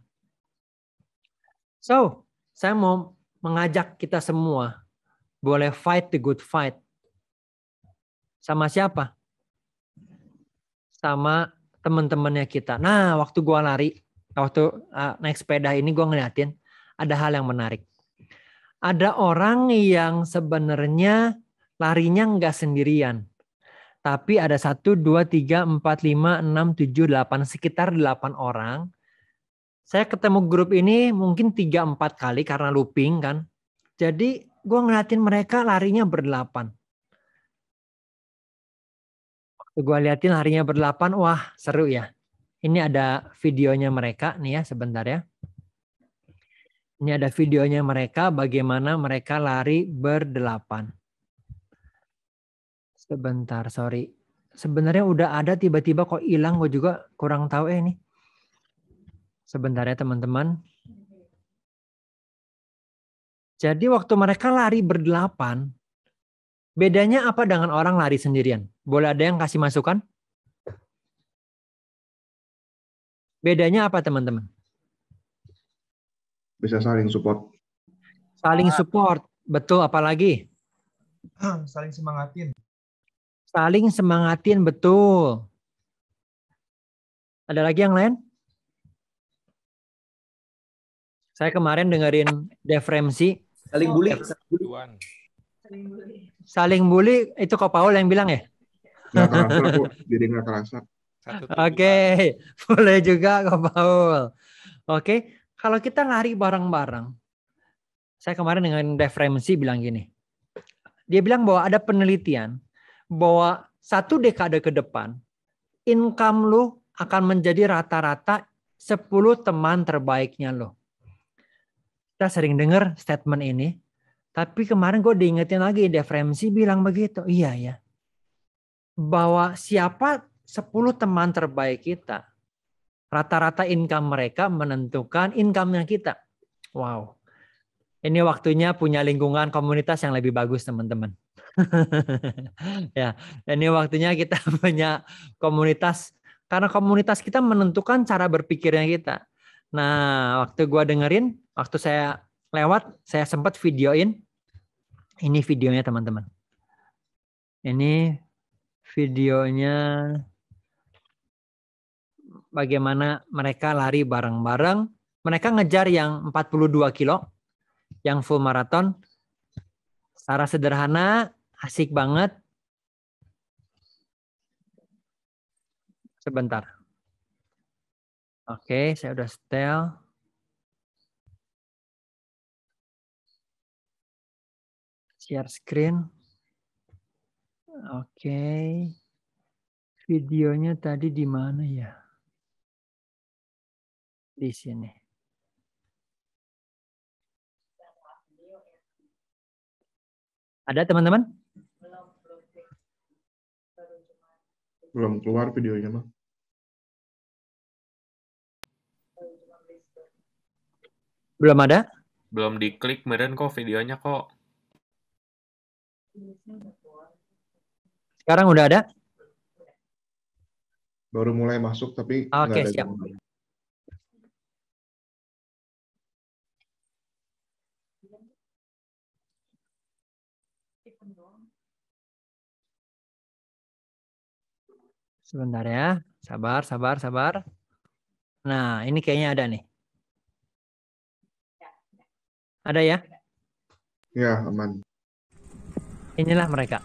So, saya mau mengajak kita semua boleh fight the good fight. Sama siapa? Sama teman-temannya kita. Nah, waktu gua lari, waktu ah, naik sepeda ini gua ngeliatin ada hal yang menarik. Ada orang yang sebenarnya larinya nggak sendirian. Tapi ada 1, 2, 3, 4, 5, 6, 7, 8, sekitar 8 orang. Saya ketemu grup ini mungkin 3, 4 kali karena looping kan. Jadi gue ngeliatin mereka larinya berdelapan. Waktu gue liatin larinya berdelapan, wah seru ya. Ini ada videonya mereka nih ya sebentar ya. Ini ada videonya mereka bagaimana mereka lari berdelapan. Sebentar, sorry. Sebenarnya udah ada tiba-tiba kok hilang, gue juga kurang tahu eh ini. Sebentar ya teman-teman. Jadi waktu mereka lari berdelapan, bedanya apa dengan orang lari sendirian? Boleh ada yang kasih masukan? Bedanya apa teman-teman? Bisa saling support. Saling support, betul apalagi? Saling semangatin. Saling semangatin betul. Ada lagi yang lain? Saya kemarin dengerin Def Ramsey. Saling bully. Saling bully. Saling bully itu kok Paul yang bilang ya? Jadi nggak terasa. Oke, boleh juga kok Paul. Oke, kalau kita lari bareng-bareng, saya kemarin dengan Dave bilang gini, dia bilang bahwa ada penelitian bahwa satu dekade ke depan, income lo akan menjadi rata-rata 10 teman terbaiknya lo. Kita sering dengar statement ini, tapi kemarin gue diingetin lagi, Dev Ramsey bilang begitu. Iya ya. Bahwa siapa 10 teman terbaik kita, rata-rata income mereka menentukan income-nya kita. Wow. Ini waktunya punya lingkungan komunitas yang lebih bagus teman-teman. ya, ini waktunya kita punya komunitas karena komunitas kita menentukan cara berpikirnya kita. Nah, waktu gua dengerin, waktu saya lewat, saya sempat videoin. Ini videonya teman-teman. Ini videonya bagaimana mereka lari bareng-bareng. Mereka ngejar yang 42 kilo, yang full maraton Secara sederhana, asik banget. Sebentar. Oke, saya udah setel. Share screen. Oke. Videonya tadi di mana ya? Di sini. Ada teman-teman? belum keluar videonya mah. Belum ada? Belum diklik meren kok videonya kok. Sekarang udah ada? Baru mulai masuk tapi Oke, okay, siap. Ada. Sebentar ya. Sabar, sabar, sabar. Nah, ini kayaknya ada nih. Ada ya? Ya, aman. Inilah mereka.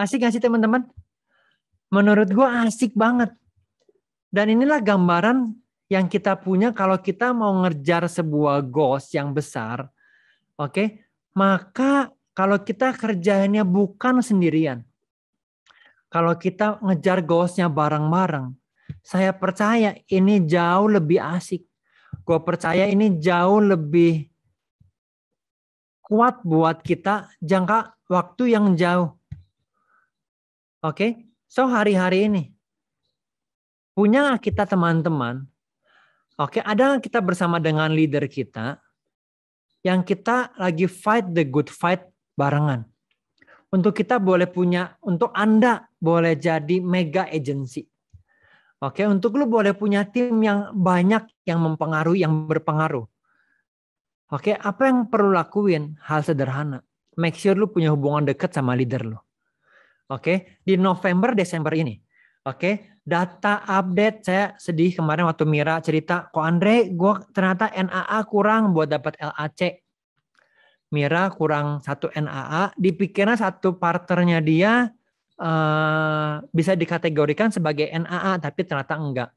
Asik gak sih teman-teman? Menurut gue asik banget. Dan inilah gambaran yang kita punya kalau kita mau ngejar sebuah goals yang besar, oke, okay, maka kalau kita kerjanya bukan sendirian, kalau kita ngejar goalsnya bareng-bareng, saya percaya ini jauh lebih asik. Gue percaya ini jauh lebih kuat buat kita jangka waktu yang jauh. Oke, okay? so hari-hari ini punya kita teman-teman Oke, ada kita bersama dengan leader kita yang kita lagi fight the good fight barengan. Untuk kita boleh punya, untuk Anda boleh jadi mega agency. Oke, untuk lu boleh punya tim yang banyak yang mempengaruhi, yang berpengaruh. Oke, apa yang perlu lakuin? Hal sederhana. Make sure lu punya hubungan dekat sama leader lu. Oke, di November Desember ini Oke, data update saya sedih kemarin waktu Mira cerita, kok Andre, gue ternyata NAA kurang buat dapat LAC. Mira kurang satu NAA, dipikirnya satu parternya dia eh, bisa dikategorikan sebagai NAA, tapi ternyata enggak.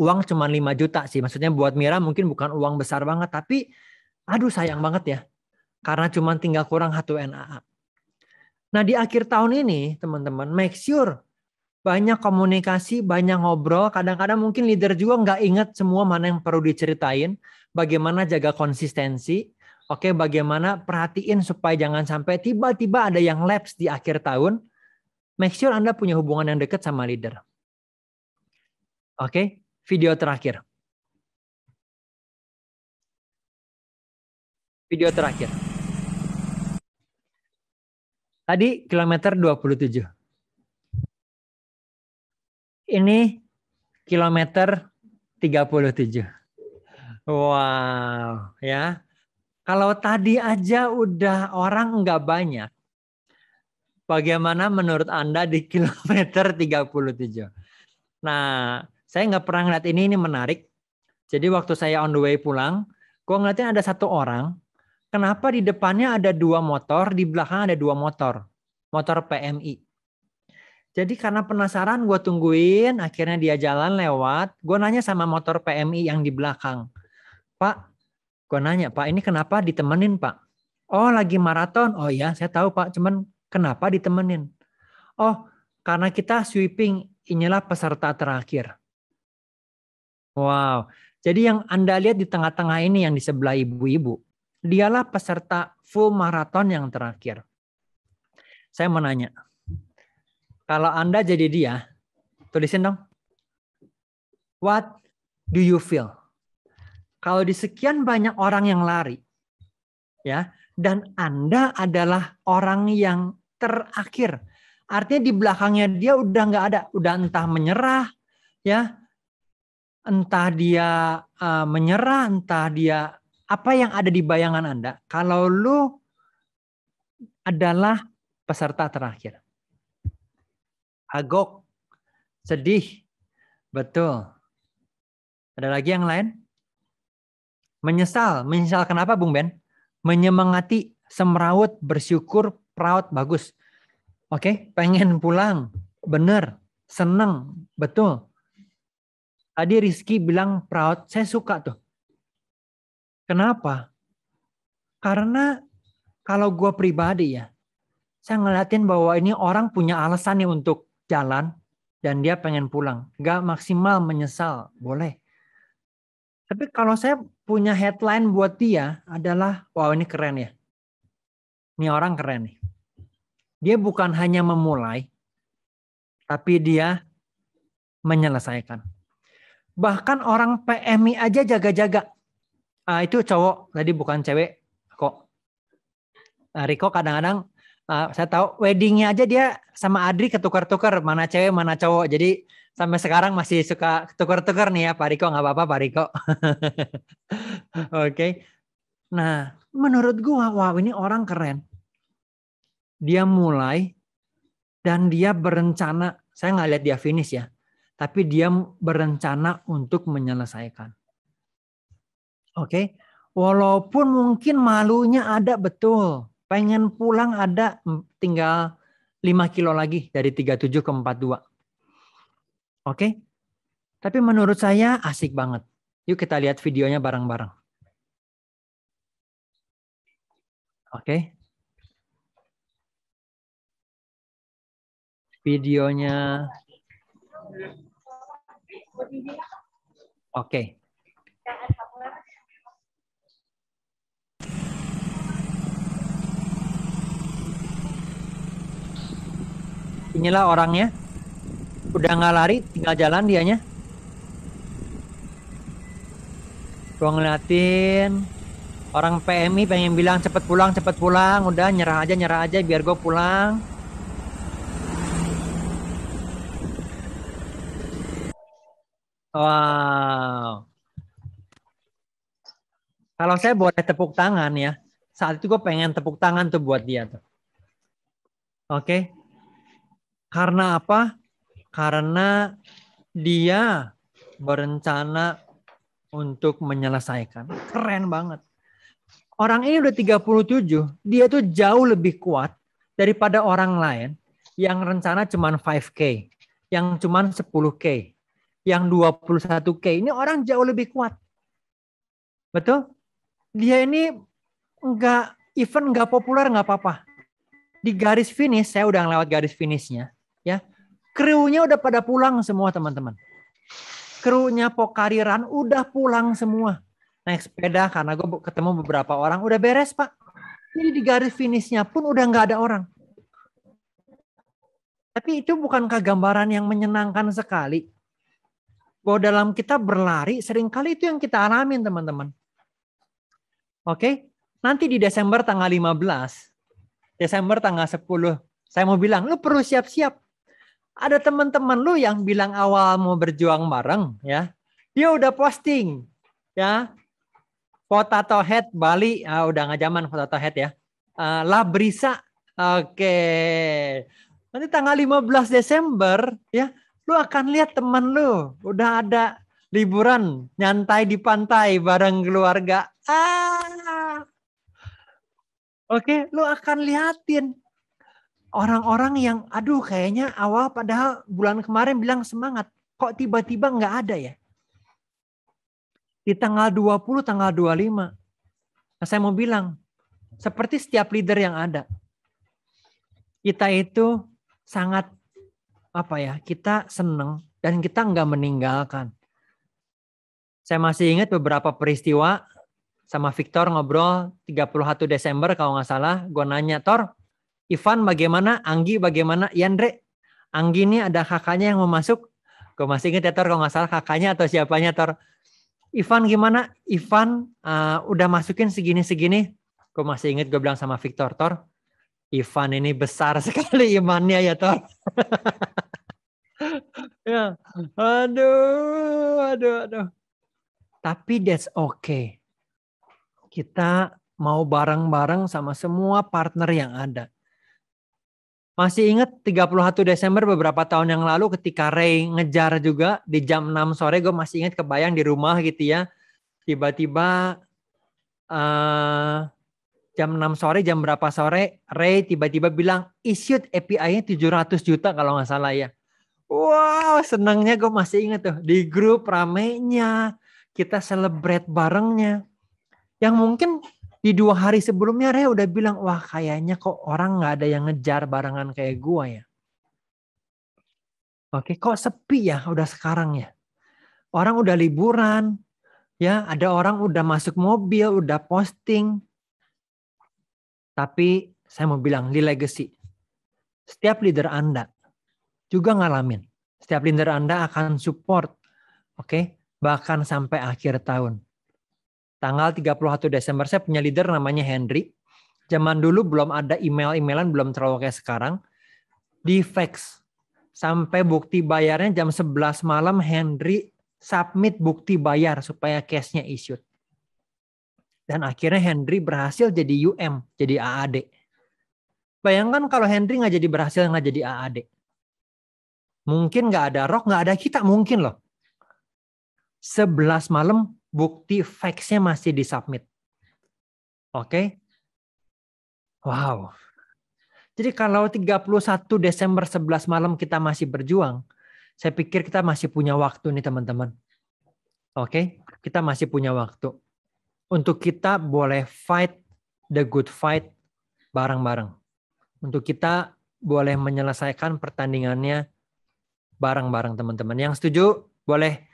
Uang cuma 5 juta sih, maksudnya buat Mira mungkin bukan uang besar banget, tapi aduh sayang banget ya, karena cuma tinggal kurang satu NAA. Nah di akhir tahun ini teman-teman, make sure banyak komunikasi, banyak ngobrol. Kadang-kadang mungkin leader juga nggak ingat semua mana yang perlu diceritain, bagaimana jaga konsistensi, oke, bagaimana perhatiin supaya jangan sampai tiba-tiba ada yang lapse di akhir tahun. Make sure Anda punya hubungan yang dekat sama leader. Oke, video terakhir. Video terakhir. Tadi kilometer 27. Ini kilometer 37. Wow, ya. Kalau tadi aja udah orang nggak banyak, bagaimana menurut Anda di kilometer 37? Nah, saya nggak pernah ngeliat ini, ini menarik. Jadi waktu saya on the way pulang, gue ngeliatnya ada satu orang, kenapa di depannya ada dua motor, di belakang ada dua motor. Motor PMI. Jadi karena penasaran gue tungguin, akhirnya dia jalan lewat. Gue nanya sama motor PMI yang di belakang. Pak, gue nanya, Pak ini kenapa ditemenin Pak? Oh lagi maraton. Oh ya, saya tahu Pak, cuman kenapa ditemenin? Oh, karena kita sweeping, inilah peserta terakhir. Wow, jadi yang Anda lihat di tengah-tengah ini yang di sebelah ibu-ibu, dialah peserta full maraton yang terakhir. Saya menanya kalau Anda jadi dia, tulisin dong. What do you feel? Kalau di sekian banyak orang yang lari, ya, dan Anda adalah orang yang terakhir. Artinya di belakangnya dia udah nggak ada, udah entah menyerah, ya, entah dia uh, menyerah, entah dia apa yang ada di bayangan Anda. Kalau lu adalah peserta terakhir agok, sedih. Betul. Ada lagi yang lain? Menyesal. Menyesal kenapa Bung Ben? Menyemangati, semrawut, bersyukur, proud, bagus. Oke, okay? pengen pulang. Bener. Seneng. Betul. Tadi Rizky bilang proud. Saya suka tuh. Kenapa? Karena kalau gue pribadi ya, saya ngeliatin bahwa ini orang punya alasan nih untuk jalan dan dia pengen pulang. Gak maksimal menyesal, boleh. Tapi kalau saya punya headline buat dia adalah, wow ini keren ya. Ini orang keren nih. Dia bukan hanya memulai, tapi dia menyelesaikan. Bahkan orang PMI aja jaga-jaga. Ah, itu cowok, tadi bukan cewek kok. Ah, Riko kadang-kadang uh, saya tahu weddingnya aja dia sama Adri ketukar-tukar mana cewek mana cowok jadi sampai sekarang masih suka ketukar-tukar nih ya Pak Riko nggak apa-apa Pak Riko oke okay. nah menurut gua wow ini orang keren dia mulai dan dia berencana saya nggak lihat dia finish ya tapi dia berencana untuk menyelesaikan oke okay? walaupun mungkin malunya ada betul pengen pulang ada mm, tinggal 5 kilo lagi dari 37 ke 42. Oke? Tapi menurut saya asik banget. Yuk kita lihat videonya bareng-bareng. Oke. Videonya. Oke. Inilah orangnya. Udah nggak lari, tinggal jalan dianya. Gua ngeliatin orang PMI pengen bilang cepet pulang, cepet pulang. Udah nyerah aja, nyerah aja biar gue pulang. Wow. Kalau saya boleh tepuk tangan ya. Saat itu gue pengen tepuk tangan tuh buat dia tuh. Oke. Okay? Karena apa? Karena dia berencana untuk menyelesaikan. Keren banget. Orang ini udah 37, dia tuh jauh lebih kuat daripada orang lain yang rencana cuman 5K, yang cuman 10K, yang 21K. Ini orang jauh lebih kuat. Betul? Dia ini enggak event enggak populer enggak apa-apa. Di garis finish, saya udah lewat garis finishnya. Ya, krunya udah pada pulang semua teman-teman. Krunya Pokariran udah pulang semua. Naik sepeda karena gue ketemu beberapa orang udah beres pak. Jadi di garis finishnya pun udah nggak ada orang. Tapi itu bukankah gambaran yang menyenangkan sekali? Bahwa dalam kita berlari, seringkali itu yang kita alamin teman-teman. Oke, nanti di Desember tanggal 15, Desember tanggal 10, saya mau bilang, lu perlu siap-siap ada teman-teman lu yang bilang awal mau berjuang bareng ya dia udah posting ya potato head Bali ah, udah nggak zaman potato head ya uh, ah, labrisa oke okay. nanti tanggal 15 Desember ya lu akan lihat teman lu udah ada liburan nyantai di pantai bareng keluarga ah oke okay, lu akan liatin orang-orang yang aduh kayaknya awal padahal bulan kemarin bilang semangat kok tiba-tiba nggak ada ya di tanggal 20 tanggal 25 nah, saya mau bilang seperti setiap leader yang ada kita itu sangat apa ya kita senang dan kita nggak meninggalkan saya masih ingat beberapa peristiwa sama Victor ngobrol 31 Desember kalau nggak salah gue nanya Tor Ivan bagaimana, Anggi bagaimana, Yandre, iya, Anggi ini ada kakaknya yang mau masuk. Gue masih inget ya Tor, kalau nggak salah kakaknya atau siapanya Tor. Ivan gimana? Ivan uh, udah masukin segini-segini. Gue masih inget gue bilang sama Victor, Tor, Ivan ini besar sekali imannya ya Tor. ya, aduh, aduh, aduh. Tapi that's okay. Kita mau bareng-bareng sama semua partner yang ada. Masih ingat 31 Desember beberapa tahun yang lalu ketika Ray ngejar juga di jam 6 sore gue masih ingat kebayang di rumah gitu ya. Tiba-tiba uh, jam 6 sore jam berapa sore Ray tiba-tiba bilang issued API-nya 700 juta kalau nggak salah ya. Wow, senangnya gue masih ingat tuh di grup ramenya kita celebrate barengnya. Yang mungkin di dua hari sebelumnya Rea udah bilang, wah kayaknya kok orang nggak ada yang ngejar barengan kayak gua ya. Oke, kok sepi ya udah sekarang ya. Orang udah liburan, ya ada orang udah masuk mobil, udah posting. Tapi saya mau bilang di legacy, setiap leader Anda juga ngalamin. Setiap leader Anda akan support, oke, bahkan sampai akhir tahun tanggal 31 Desember saya punya leader namanya Henry. Zaman dulu belum ada email-emailan, belum terlalu kayak sekarang. Di fax. Sampai bukti bayarnya jam 11 malam Henry submit bukti bayar supaya cashnya issued. Dan akhirnya Henry berhasil jadi UM, jadi AAD. Bayangkan kalau Henry nggak jadi berhasil, nggak jadi AAD. Mungkin nggak ada rock, nggak ada kita, mungkin loh. 11 malam bukti faxnya masih masih disubmit. Oke? Okay? Wow. Jadi kalau 31 Desember 11 malam kita masih berjuang, saya pikir kita masih punya waktu nih teman-teman. Oke? Okay? Kita masih punya waktu. Untuk kita boleh fight the good fight bareng-bareng. Untuk kita boleh menyelesaikan pertandingannya bareng-bareng teman-teman. Yang setuju boleh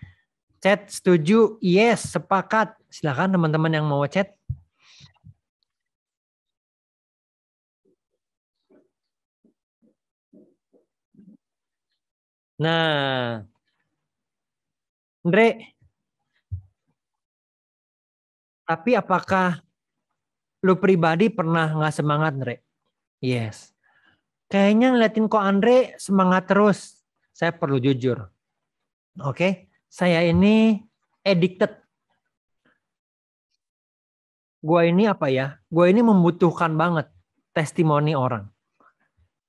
Chat setuju, yes, sepakat. Silakan teman-teman yang mau chat. Nah, Andre, tapi apakah lu pribadi pernah nggak semangat, Andre? Yes. Kayaknya ngeliatin kok Andre semangat terus. Saya perlu jujur. Oke. Okay? saya ini addicted. Gua ini apa ya? Gua ini membutuhkan banget testimoni orang.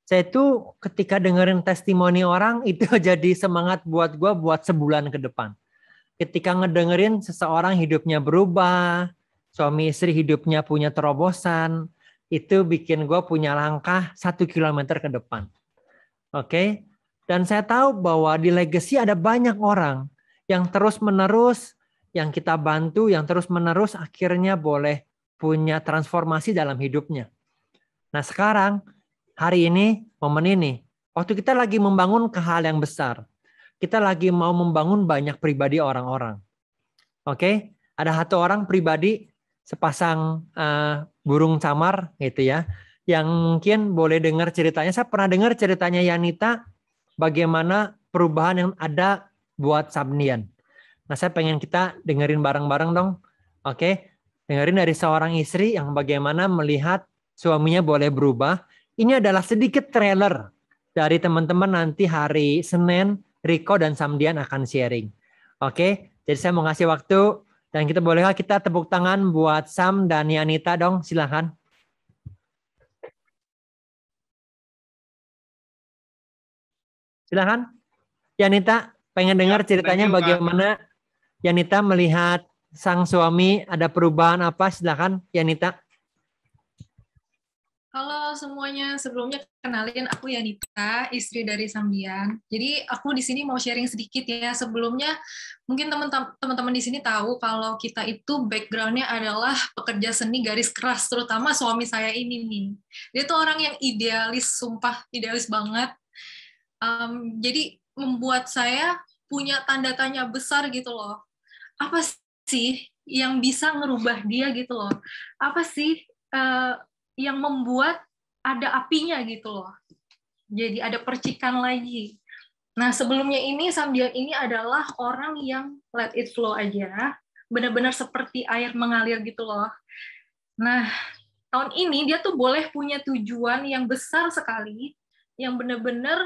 Saya itu ketika dengerin testimoni orang itu jadi semangat buat gua buat sebulan ke depan. Ketika ngedengerin seseorang hidupnya berubah, suami istri hidupnya punya terobosan, itu bikin gue punya langkah satu kilometer ke depan. Oke, okay? dan saya tahu bahwa di legacy ada banyak orang yang terus-menerus yang kita bantu, yang terus-menerus akhirnya boleh punya transformasi dalam hidupnya. Nah, sekarang hari ini, momen ini, waktu kita lagi membangun ke hal yang besar. Kita lagi mau membangun banyak pribadi orang-orang. Oke, ada satu orang pribadi sepasang uh, burung camar gitu ya yang mungkin boleh dengar ceritanya. Saya pernah dengar ceritanya Yanita bagaimana perubahan yang ada buat Sabnian. Nah, saya pengen kita dengerin bareng-bareng dong. Oke, dengerin dari seorang istri yang bagaimana melihat suaminya boleh berubah. Ini adalah sedikit trailer dari teman-teman nanti hari Senin Riko dan Samdian akan sharing. Oke, jadi saya mau ngasih waktu dan kita bolehkah kita tepuk tangan buat Sam dan Yanita dong, silahkan. Silahkan, Yanita. Pengen dengar ya, ceritanya you, bagaimana Yanita melihat sang suami ada perubahan apa? Silakan Yanita. Halo semuanya, sebelumnya kenalin aku Yanita, istri dari Sambian. Jadi aku di sini mau sharing sedikit ya. Sebelumnya mungkin teman-teman di sini tahu kalau kita itu backgroundnya adalah pekerja seni garis keras, terutama suami saya ini nih. Dia tuh orang yang idealis, sumpah idealis banget. Um, jadi membuat saya punya tanda tanya besar gitu loh. Apa sih yang bisa ngerubah dia gitu loh? Apa sih uh, yang membuat ada apinya gitu loh? Jadi ada percikan lagi. Nah, sebelumnya ini sambil ini adalah orang yang let it flow aja, benar-benar seperti air mengalir gitu loh. Nah, tahun ini dia tuh boleh punya tujuan yang besar sekali, yang benar-benar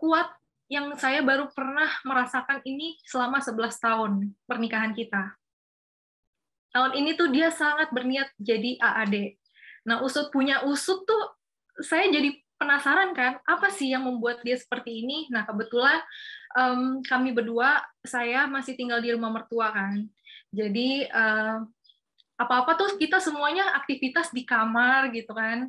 kuat yang saya baru pernah merasakan ini selama 11 tahun pernikahan kita. Tahun ini tuh dia sangat berniat jadi AAD. Nah, usut punya usut tuh saya jadi penasaran kan, apa sih yang membuat dia seperti ini? Nah, kebetulan um, kami berdua, saya masih tinggal di rumah mertua kan. Jadi, apa eh, apa-apa tuh kita semuanya aktivitas di kamar gitu kan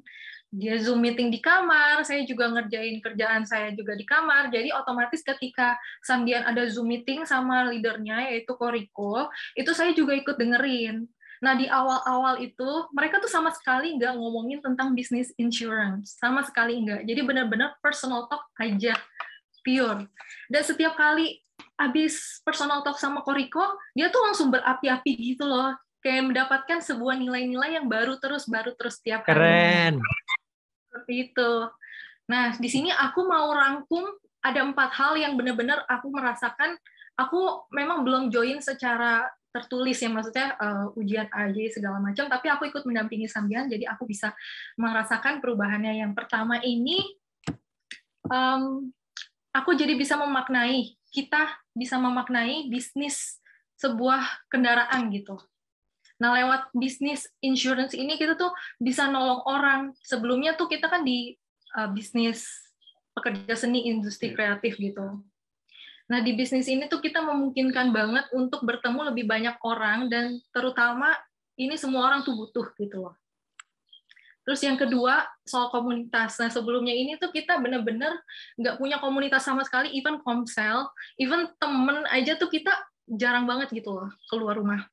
dia Zoom meeting di kamar, saya juga ngerjain kerjaan saya juga di kamar. Jadi otomatis ketika Sambian ada Zoom meeting sama leadernya yaitu Koriko, itu saya juga ikut dengerin. Nah, di awal-awal itu, mereka tuh sama sekali nggak ngomongin tentang bisnis insurance. Sama sekali nggak. Jadi benar-benar personal talk aja. Pure. Dan setiap kali habis personal talk sama Koriko, dia tuh langsung berapi-api gitu loh. Kayak mendapatkan sebuah nilai-nilai yang baru terus, baru terus setiap hari. Keren. Seperti itu. Nah, di sini aku mau rangkum ada empat hal yang benar-benar aku merasakan aku memang belum join secara tertulis ya maksudnya uh, ujian AJ segala macam tapi aku ikut mendampingi sambian jadi aku bisa merasakan perubahannya yang pertama ini um, aku jadi bisa memaknai kita bisa memaknai bisnis sebuah kendaraan gitu Nah, lewat bisnis insurance ini kita tuh bisa nolong orang. Sebelumnya tuh kita kan di uh, bisnis pekerja seni industri iya. kreatif gitu. Nah, di bisnis ini tuh kita memungkinkan banget untuk bertemu lebih banyak orang dan terutama ini semua orang tuh butuh gitu loh. Terus yang kedua soal komunitas. Nah sebelumnya ini tuh kita bener-bener nggak punya komunitas sama sekali, even komsel, even temen aja tuh kita jarang banget gitu loh keluar rumah.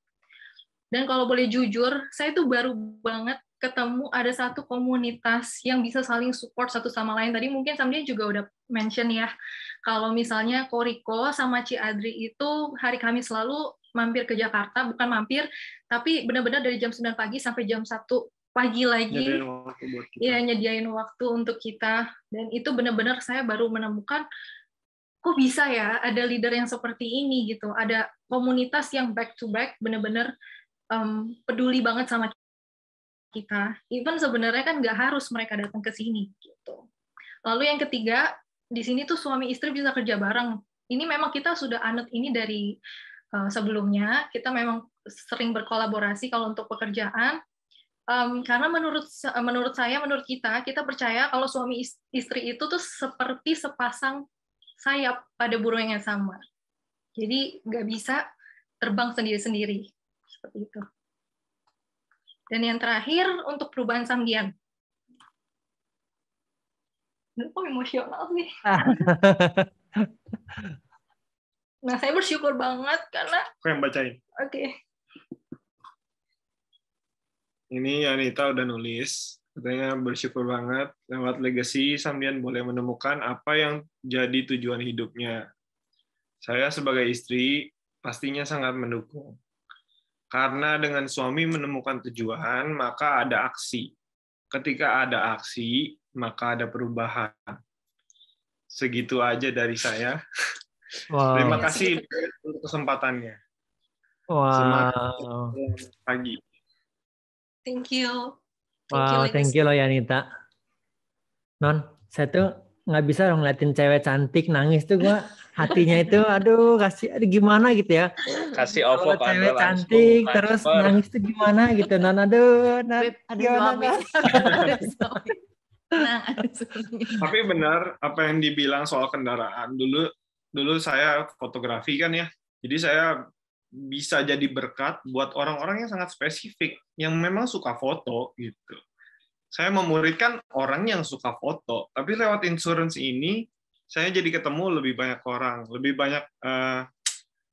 Dan kalau boleh jujur, saya tuh baru banget ketemu ada satu komunitas yang bisa saling support satu sama lain. Tadi mungkin Samdia juga udah mention ya, kalau misalnya Koriko sama Ci Adri itu hari Kamis selalu mampir ke Jakarta, bukan mampir, tapi benar-benar dari jam 9 pagi sampai jam 1 pagi lagi. Nyediain waktu ya nyediain waktu untuk kita. Dan itu benar-benar saya baru menemukan kok bisa ya ada leader yang seperti ini gitu. Ada komunitas yang back to back benar-benar um, peduli banget sama kita. Even sebenarnya kan nggak harus mereka datang ke sini gitu. Lalu yang ketiga, di sini tuh suami istri bisa kerja bareng. Ini memang kita sudah anut ini dari uh, sebelumnya. Kita memang sering berkolaborasi kalau untuk pekerjaan. Um, karena menurut menurut saya, menurut kita, kita percaya kalau suami istri itu tuh seperti sepasang sayap pada burung yang sama. Jadi nggak bisa terbang sendiri-sendiri seperti itu. Dan yang terakhir untuk perubahan sambian. Kok emosional sih? nah, saya bersyukur banget karena... Aku yang bacain. Oke. Okay. Ini Anita udah nulis. Katanya bersyukur banget lewat legacy Sambian boleh menemukan apa yang jadi tujuan hidupnya. Saya sebagai istri pastinya sangat mendukung karena dengan suami menemukan tujuan, maka ada aksi. Ketika ada aksi, maka ada perubahan. Segitu aja dari saya. Wow. Terima kasih untuk kesempatannya. Wow. Semangat pagi. Thank you. Thank wow, you, thank you loh Yanita. Non, satu nggak bisa dong ngeliatin cewek cantik nangis tuh gua hatinya itu aduh kasih aduh gimana gitu ya kasih ovo kalau cewek cantik terus langsung. nangis tuh gimana gitu nan aduh nan aduh nah, tapi benar apa yang dibilang soal kendaraan dulu dulu saya fotografi kan ya jadi saya bisa jadi berkat buat orang-orang yang sangat spesifik yang memang suka foto gitu saya memuridkan orang yang suka foto, tapi lewat insurance ini saya jadi ketemu lebih banyak orang, lebih banyak uh,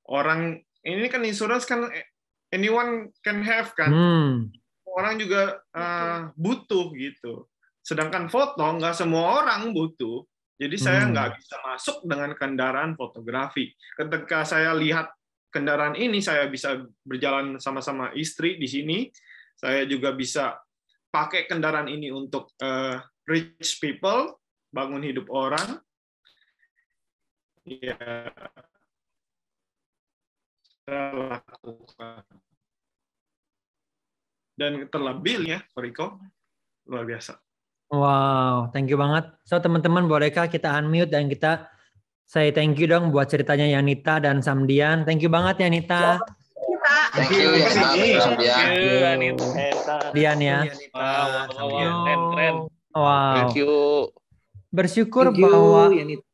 orang. Ini kan insurance kan eh, anyone can have kan. Hmm. Orang juga uh, butuh gitu. Sedangkan foto nggak semua orang butuh. Jadi saya hmm. nggak bisa masuk dengan kendaraan fotografi. Ketika saya lihat kendaraan ini, saya bisa berjalan sama-sama istri di sini. Saya juga bisa pakai kendaraan ini untuk uh, rich people, bangun hidup orang, ya lakukan. Dan terlebihnya, Riko, luar biasa. Wow, thank you banget. So teman-teman bolehkah kita unmute dan kita saya thank you dong buat ceritanya Yanita dan Samdian. Thank you banget Yanita. Thank you ya Dian. Dian ya. Wow, Wow. Thank you. Bersyukur Thank you, bahwa Yanita.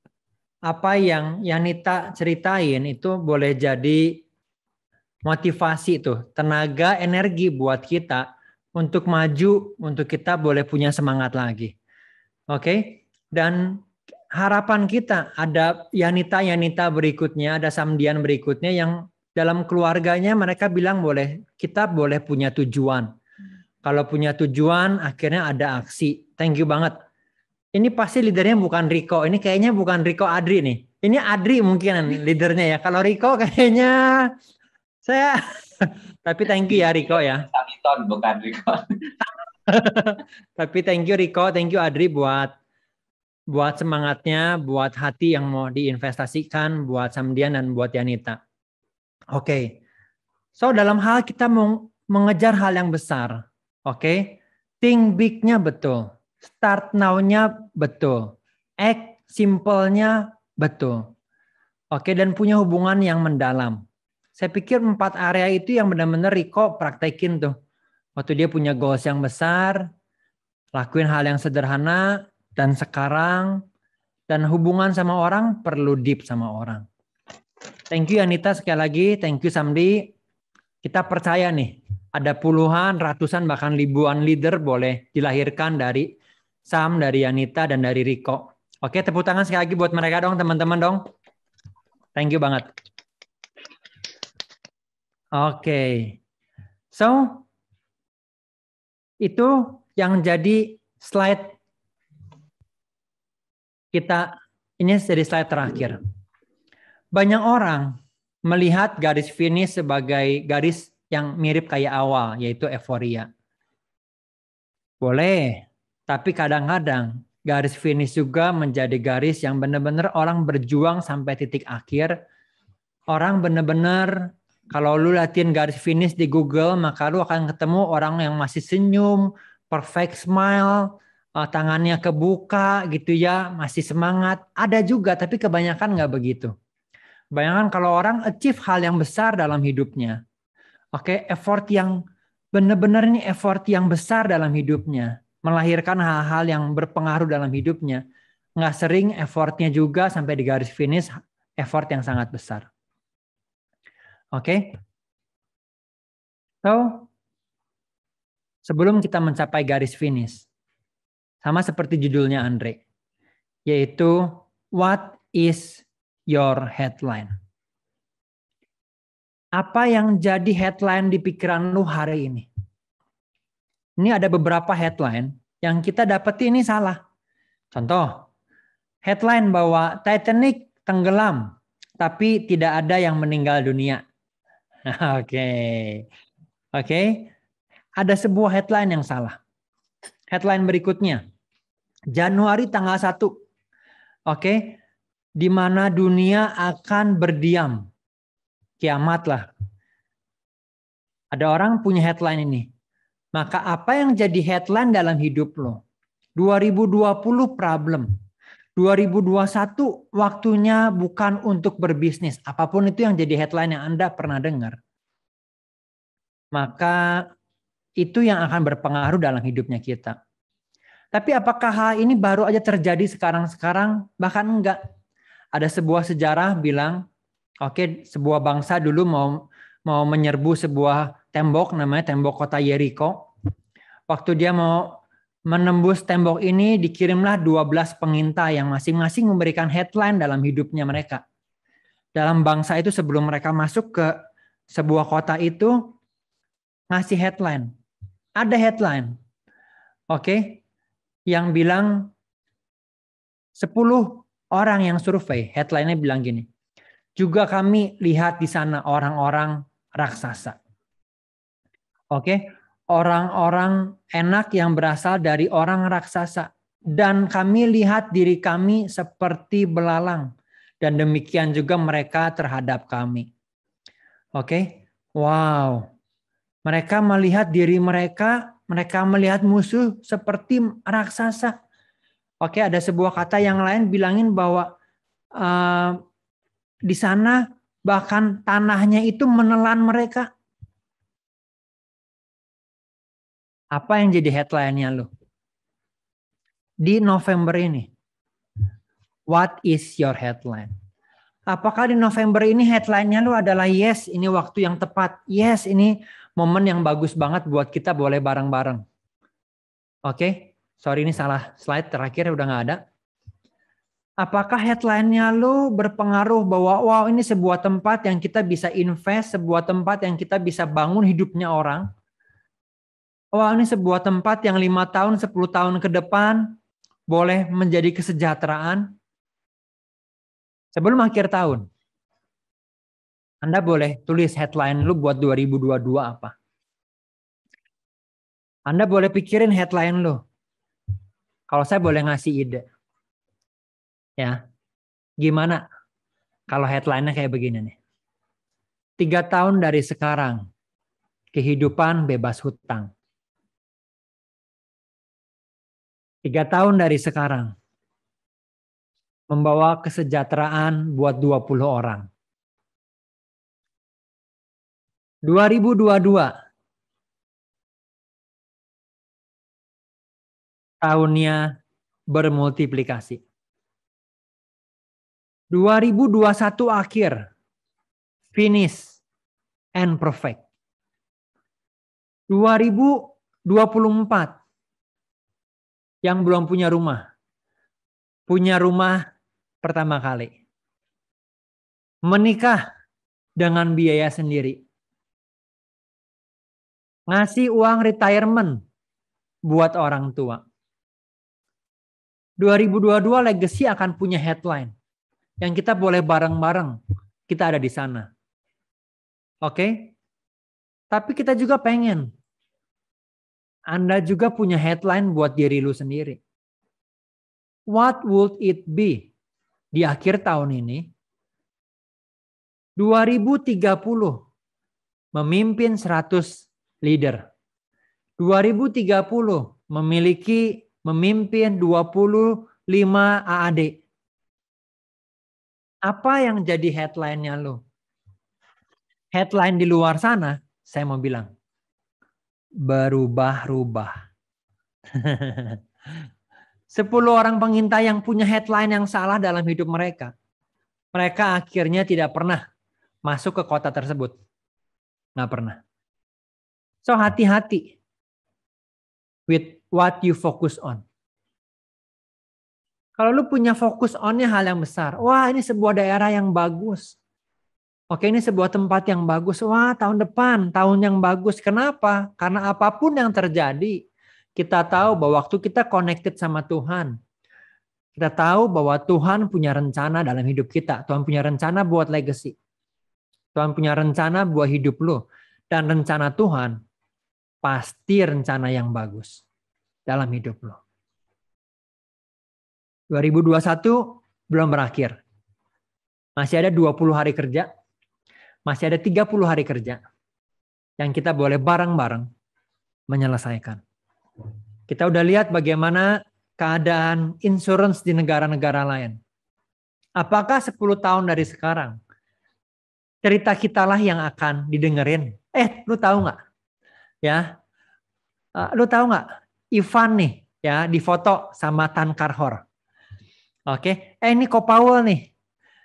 apa yang Yanita ceritain itu boleh jadi motivasi tuh, tenaga, energi buat kita untuk maju, untuk kita boleh punya semangat lagi. Oke. Okay? Dan harapan kita ada Yanita Yanita berikutnya, ada Samdian berikutnya yang dalam keluarganya mereka bilang boleh kita boleh punya tujuan. Kalau punya tujuan akhirnya ada aksi. Thank you banget. Ini pasti leadernya bukan Riko. Ini kayaknya bukan Riko Adri nih. Ini Adri mungkin leadernya ya. Kalau Riko kayaknya saya tapi thank you ya Riko ya. Samiton bukan Riko. tapi thank you Riko, thank you Adri buat buat semangatnya, buat hati yang mau diinvestasikan buat Samdian dan buat Yanita. Oke. Okay. So dalam hal kita mengejar hal yang besar. Oke. Okay? Think big-nya betul. Start now-nya betul. Act simple-nya betul. Oke, okay? dan punya hubungan yang mendalam. Saya pikir empat area itu yang benar-benar Riko praktekin tuh. Waktu dia punya goals yang besar, lakuin hal yang sederhana, dan sekarang, dan hubungan sama orang perlu deep sama orang. Thank you Anita sekali lagi, thank you Samdi. Kita percaya nih, ada puluhan, ratusan, bahkan ribuan leader boleh dilahirkan dari Sam, dari Anita, dan dari Riko. Oke, tepuk tangan sekali lagi buat mereka dong, teman-teman dong. Thank you banget. Oke. So, itu yang jadi slide kita. Ini jadi slide terakhir. Banyak orang melihat garis finish sebagai garis yang mirip kayak awal, yaitu euforia. Boleh, tapi kadang-kadang garis finish juga menjadi garis yang benar-benar orang berjuang sampai titik akhir. Orang benar-benar kalau lu latihan garis finish di Google, maka lu akan ketemu orang yang masih senyum, perfect smile, eh, tangannya kebuka gitu ya, masih semangat. Ada juga, tapi kebanyakan nggak begitu. Bayangkan kalau orang achieve hal yang besar dalam hidupnya. Oke, okay? effort yang benar-benar ini effort yang besar dalam hidupnya. Melahirkan hal-hal yang berpengaruh dalam hidupnya. Nggak sering effortnya juga sampai di garis finish, effort yang sangat besar. Oke? Okay? So, sebelum kita mencapai garis finish, sama seperti judulnya Andre, yaitu what is your headline. Apa yang jadi headline di pikiran lu hari ini? Ini ada beberapa headline yang kita dapat ini salah. Contoh, headline bahwa Titanic tenggelam tapi tidak ada yang meninggal dunia. Oke. Okay. Oke. Okay. Ada sebuah headline yang salah. Headline berikutnya. Januari tanggal 1. Oke, okay di mana dunia akan berdiam. Kiamatlah. Ada orang punya headline ini. Maka apa yang jadi headline dalam hidup lo? 2020 problem. 2021 waktunya bukan untuk berbisnis. Apapun itu yang jadi headline yang Anda pernah dengar. Maka itu yang akan berpengaruh dalam hidupnya kita. Tapi apakah hal ini baru aja terjadi sekarang-sekarang? Bahkan enggak ada sebuah sejarah bilang, oke, okay, sebuah bangsa dulu mau mau menyerbu sebuah tembok namanya tembok kota Yeriko. Waktu dia mau menembus tembok ini dikirimlah 12 pengintai yang masing-masing memberikan headline dalam hidupnya mereka. Dalam bangsa itu sebelum mereka masuk ke sebuah kota itu ngasih headline. Ada headline. Oke. Okay? Yang bilang 10 orang yang survei, headline-nya bilang gini, juga kami lihat di sana orang-orang raksasa. Oke, orang-orang enak yang berasal dari orang raksasa. Dan kami lihat diri kami seperti belalang. Dan demikian juga mereka terhadap kami. Oke, wow. Mereka melihat diri mereka, mereka melihat musuh seperti raksasa. Oke, ada sebuah kata yang lain bilangin bahwa uh, di sana bahkan tanahnya itu menelan mereka. Apa yang jadi headline-nya lo? Di November ini. What is your headline? Apakah di November ini headline-nya lu adalah yes, ini waktu yang tepat. Yes, ini momen yang bagus banget buat kita boleh bareng-bareng. Oke? Okay? Sorry ini salah slide terakhir udah nggak ada. Apakah headline-nya lo berpengaruh bahwa wow ini sebuah tempat yang kita bisa invest, sebuah tempat yang kita bisa bangun hidupnya orang? Wow ini sebuah tempat yang lima tahun, 10 tahun ke depan boleh menjadi kesejahteraan. Sebelum akhir tahun, Anda boleh tulis headline lu buat 2022 apa. Anda boleh pikirin headline lu. Kalau saya boleh ngasih ide, ya gimana kalau headline-nya kayak begini nih. Tiga tahun dari sekarang, kehidupan bebas hutang. Tiga tahun dari sekarang, membawa kesejahteraan buat 20 orang. 2022, tahunnya bermultiplikasi. 2021 akhir, finish and perfect. 2024 yang belum punya rumah, punya rumah pertama kali. Menikah dengan biaya sendiri. Ngasih uang retirement buat orang tua 2022 legacy akan punya headline yang kita boleh bareng-bareng kita ada di sana. Oke? Okay? Tapi kita juga pengen Anda juga punya headline buat diri lu sendiri. What would it be di akhir tahun ini? 2030 memimpin 100 leader. 2030 memiliki memimpin 25 AAD. Apa yang jadi headline-nya lo? Headline di luar sana, saya mau bilang, berubah-rubah. Sepuluh orang pengintai yang punya headline yang salah dalam hidup mereka. Mereka akhirnya tidak pernah masuk ke kota tersebut. Nggak pernah. So hati-hati with what you focus on. Kalau lu punya fokus onnya hal yang besar. Wah ini sebuah daerah yang bagus. Oke ini sebuah tempat yang bagus. Wah tahun depan tahun yang bagus. Kenapa? Karena apapun yang terjadi kita tahu bahwa waktu kita connected sama Tuhan. Kita tahu bahwa Tuhan punya rencana dalam hidup kita. Tuhan punya rencana buat legacy. Tuhan punya rencana buat hidup lu. Dan rencana Tuhan pasti rencana yang bagus dalam hidup lo. 2021 belum berakhir. Masih ada 20 hari kerja. Masih ada 30 hari kerja. Yang kita boleh bareng-bareng menyelesaikan. Kita udah lihat bagaimana keadaan insurance di negara-negara lain. Apakah 10 tahun dari sekarang cerita kitalah yang akan didengerin? Eh, lu tahu nggak? Ya, uh, lu tahu nggak? Ivan nih ya difoto sama Tan Karhor. Oke, eh ini Kopawel nih.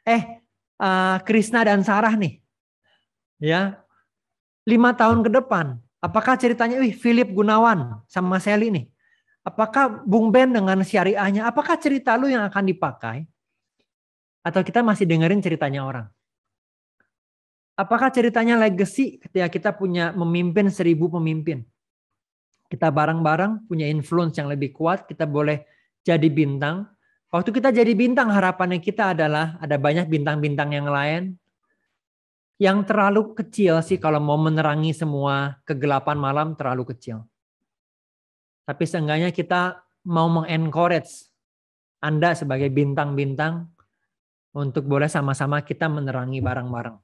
Eh uh, Krishna dan Sarah nih. Ya. Lima tahun ke depan, apakah ceritanya wih Philip Gunawan sama Sally nih? Apakah Bung Ben dengan syariahnya, apakah cerita lu yang akan dipakai? Atau kita masih dengerin ceritanya orang? Apakah ceritanya legacy ketika kita punya memimpin seribu pemimpin? kita bareng-bareng punya influence yang lebih kuat, kita boleh jadi bintang. Waktu kita jadi bintang, harapannya kita adalah ada banyak bintang-bintang yang lain yang terlalu kecil sih kalau mau menerangi semua kegelapan malam terlalu kecil. Tapi seenggaknya kita mau mengencourage Anda sebagai bintang-bintang untuk boleh sama-sama kita menerangi bareng-bareng.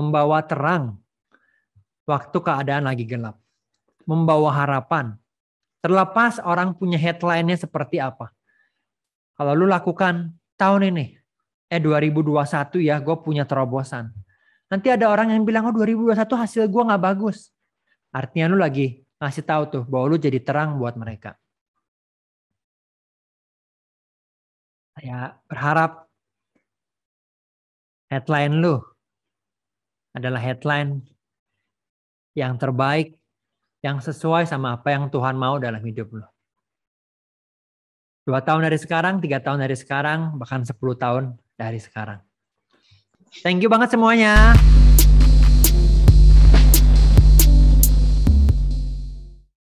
Membawa terang waktu keadaan lagi gelap membawa harapan. Terlepas orang punya headline-nya seperti apa. Kalau lu lakukan tahun ini, eh 2021 ya gue punya terobosan. Nanti ada orang yang bilang, oh 2021 hasil gue gak bagus. Artinya lu lagi ngasih tahu tuh bahwa lu jadi terang buat mereka. Saya berharap headline lu adalah headline yang terbaik yang sesuai sama apa yang Tuhan mau dalam hidup lo. Dua tahun dari sekarang, tiga tahun dari sekarang, bahkan sepuluh tahun dari sekarang. Thank you banget semuanya.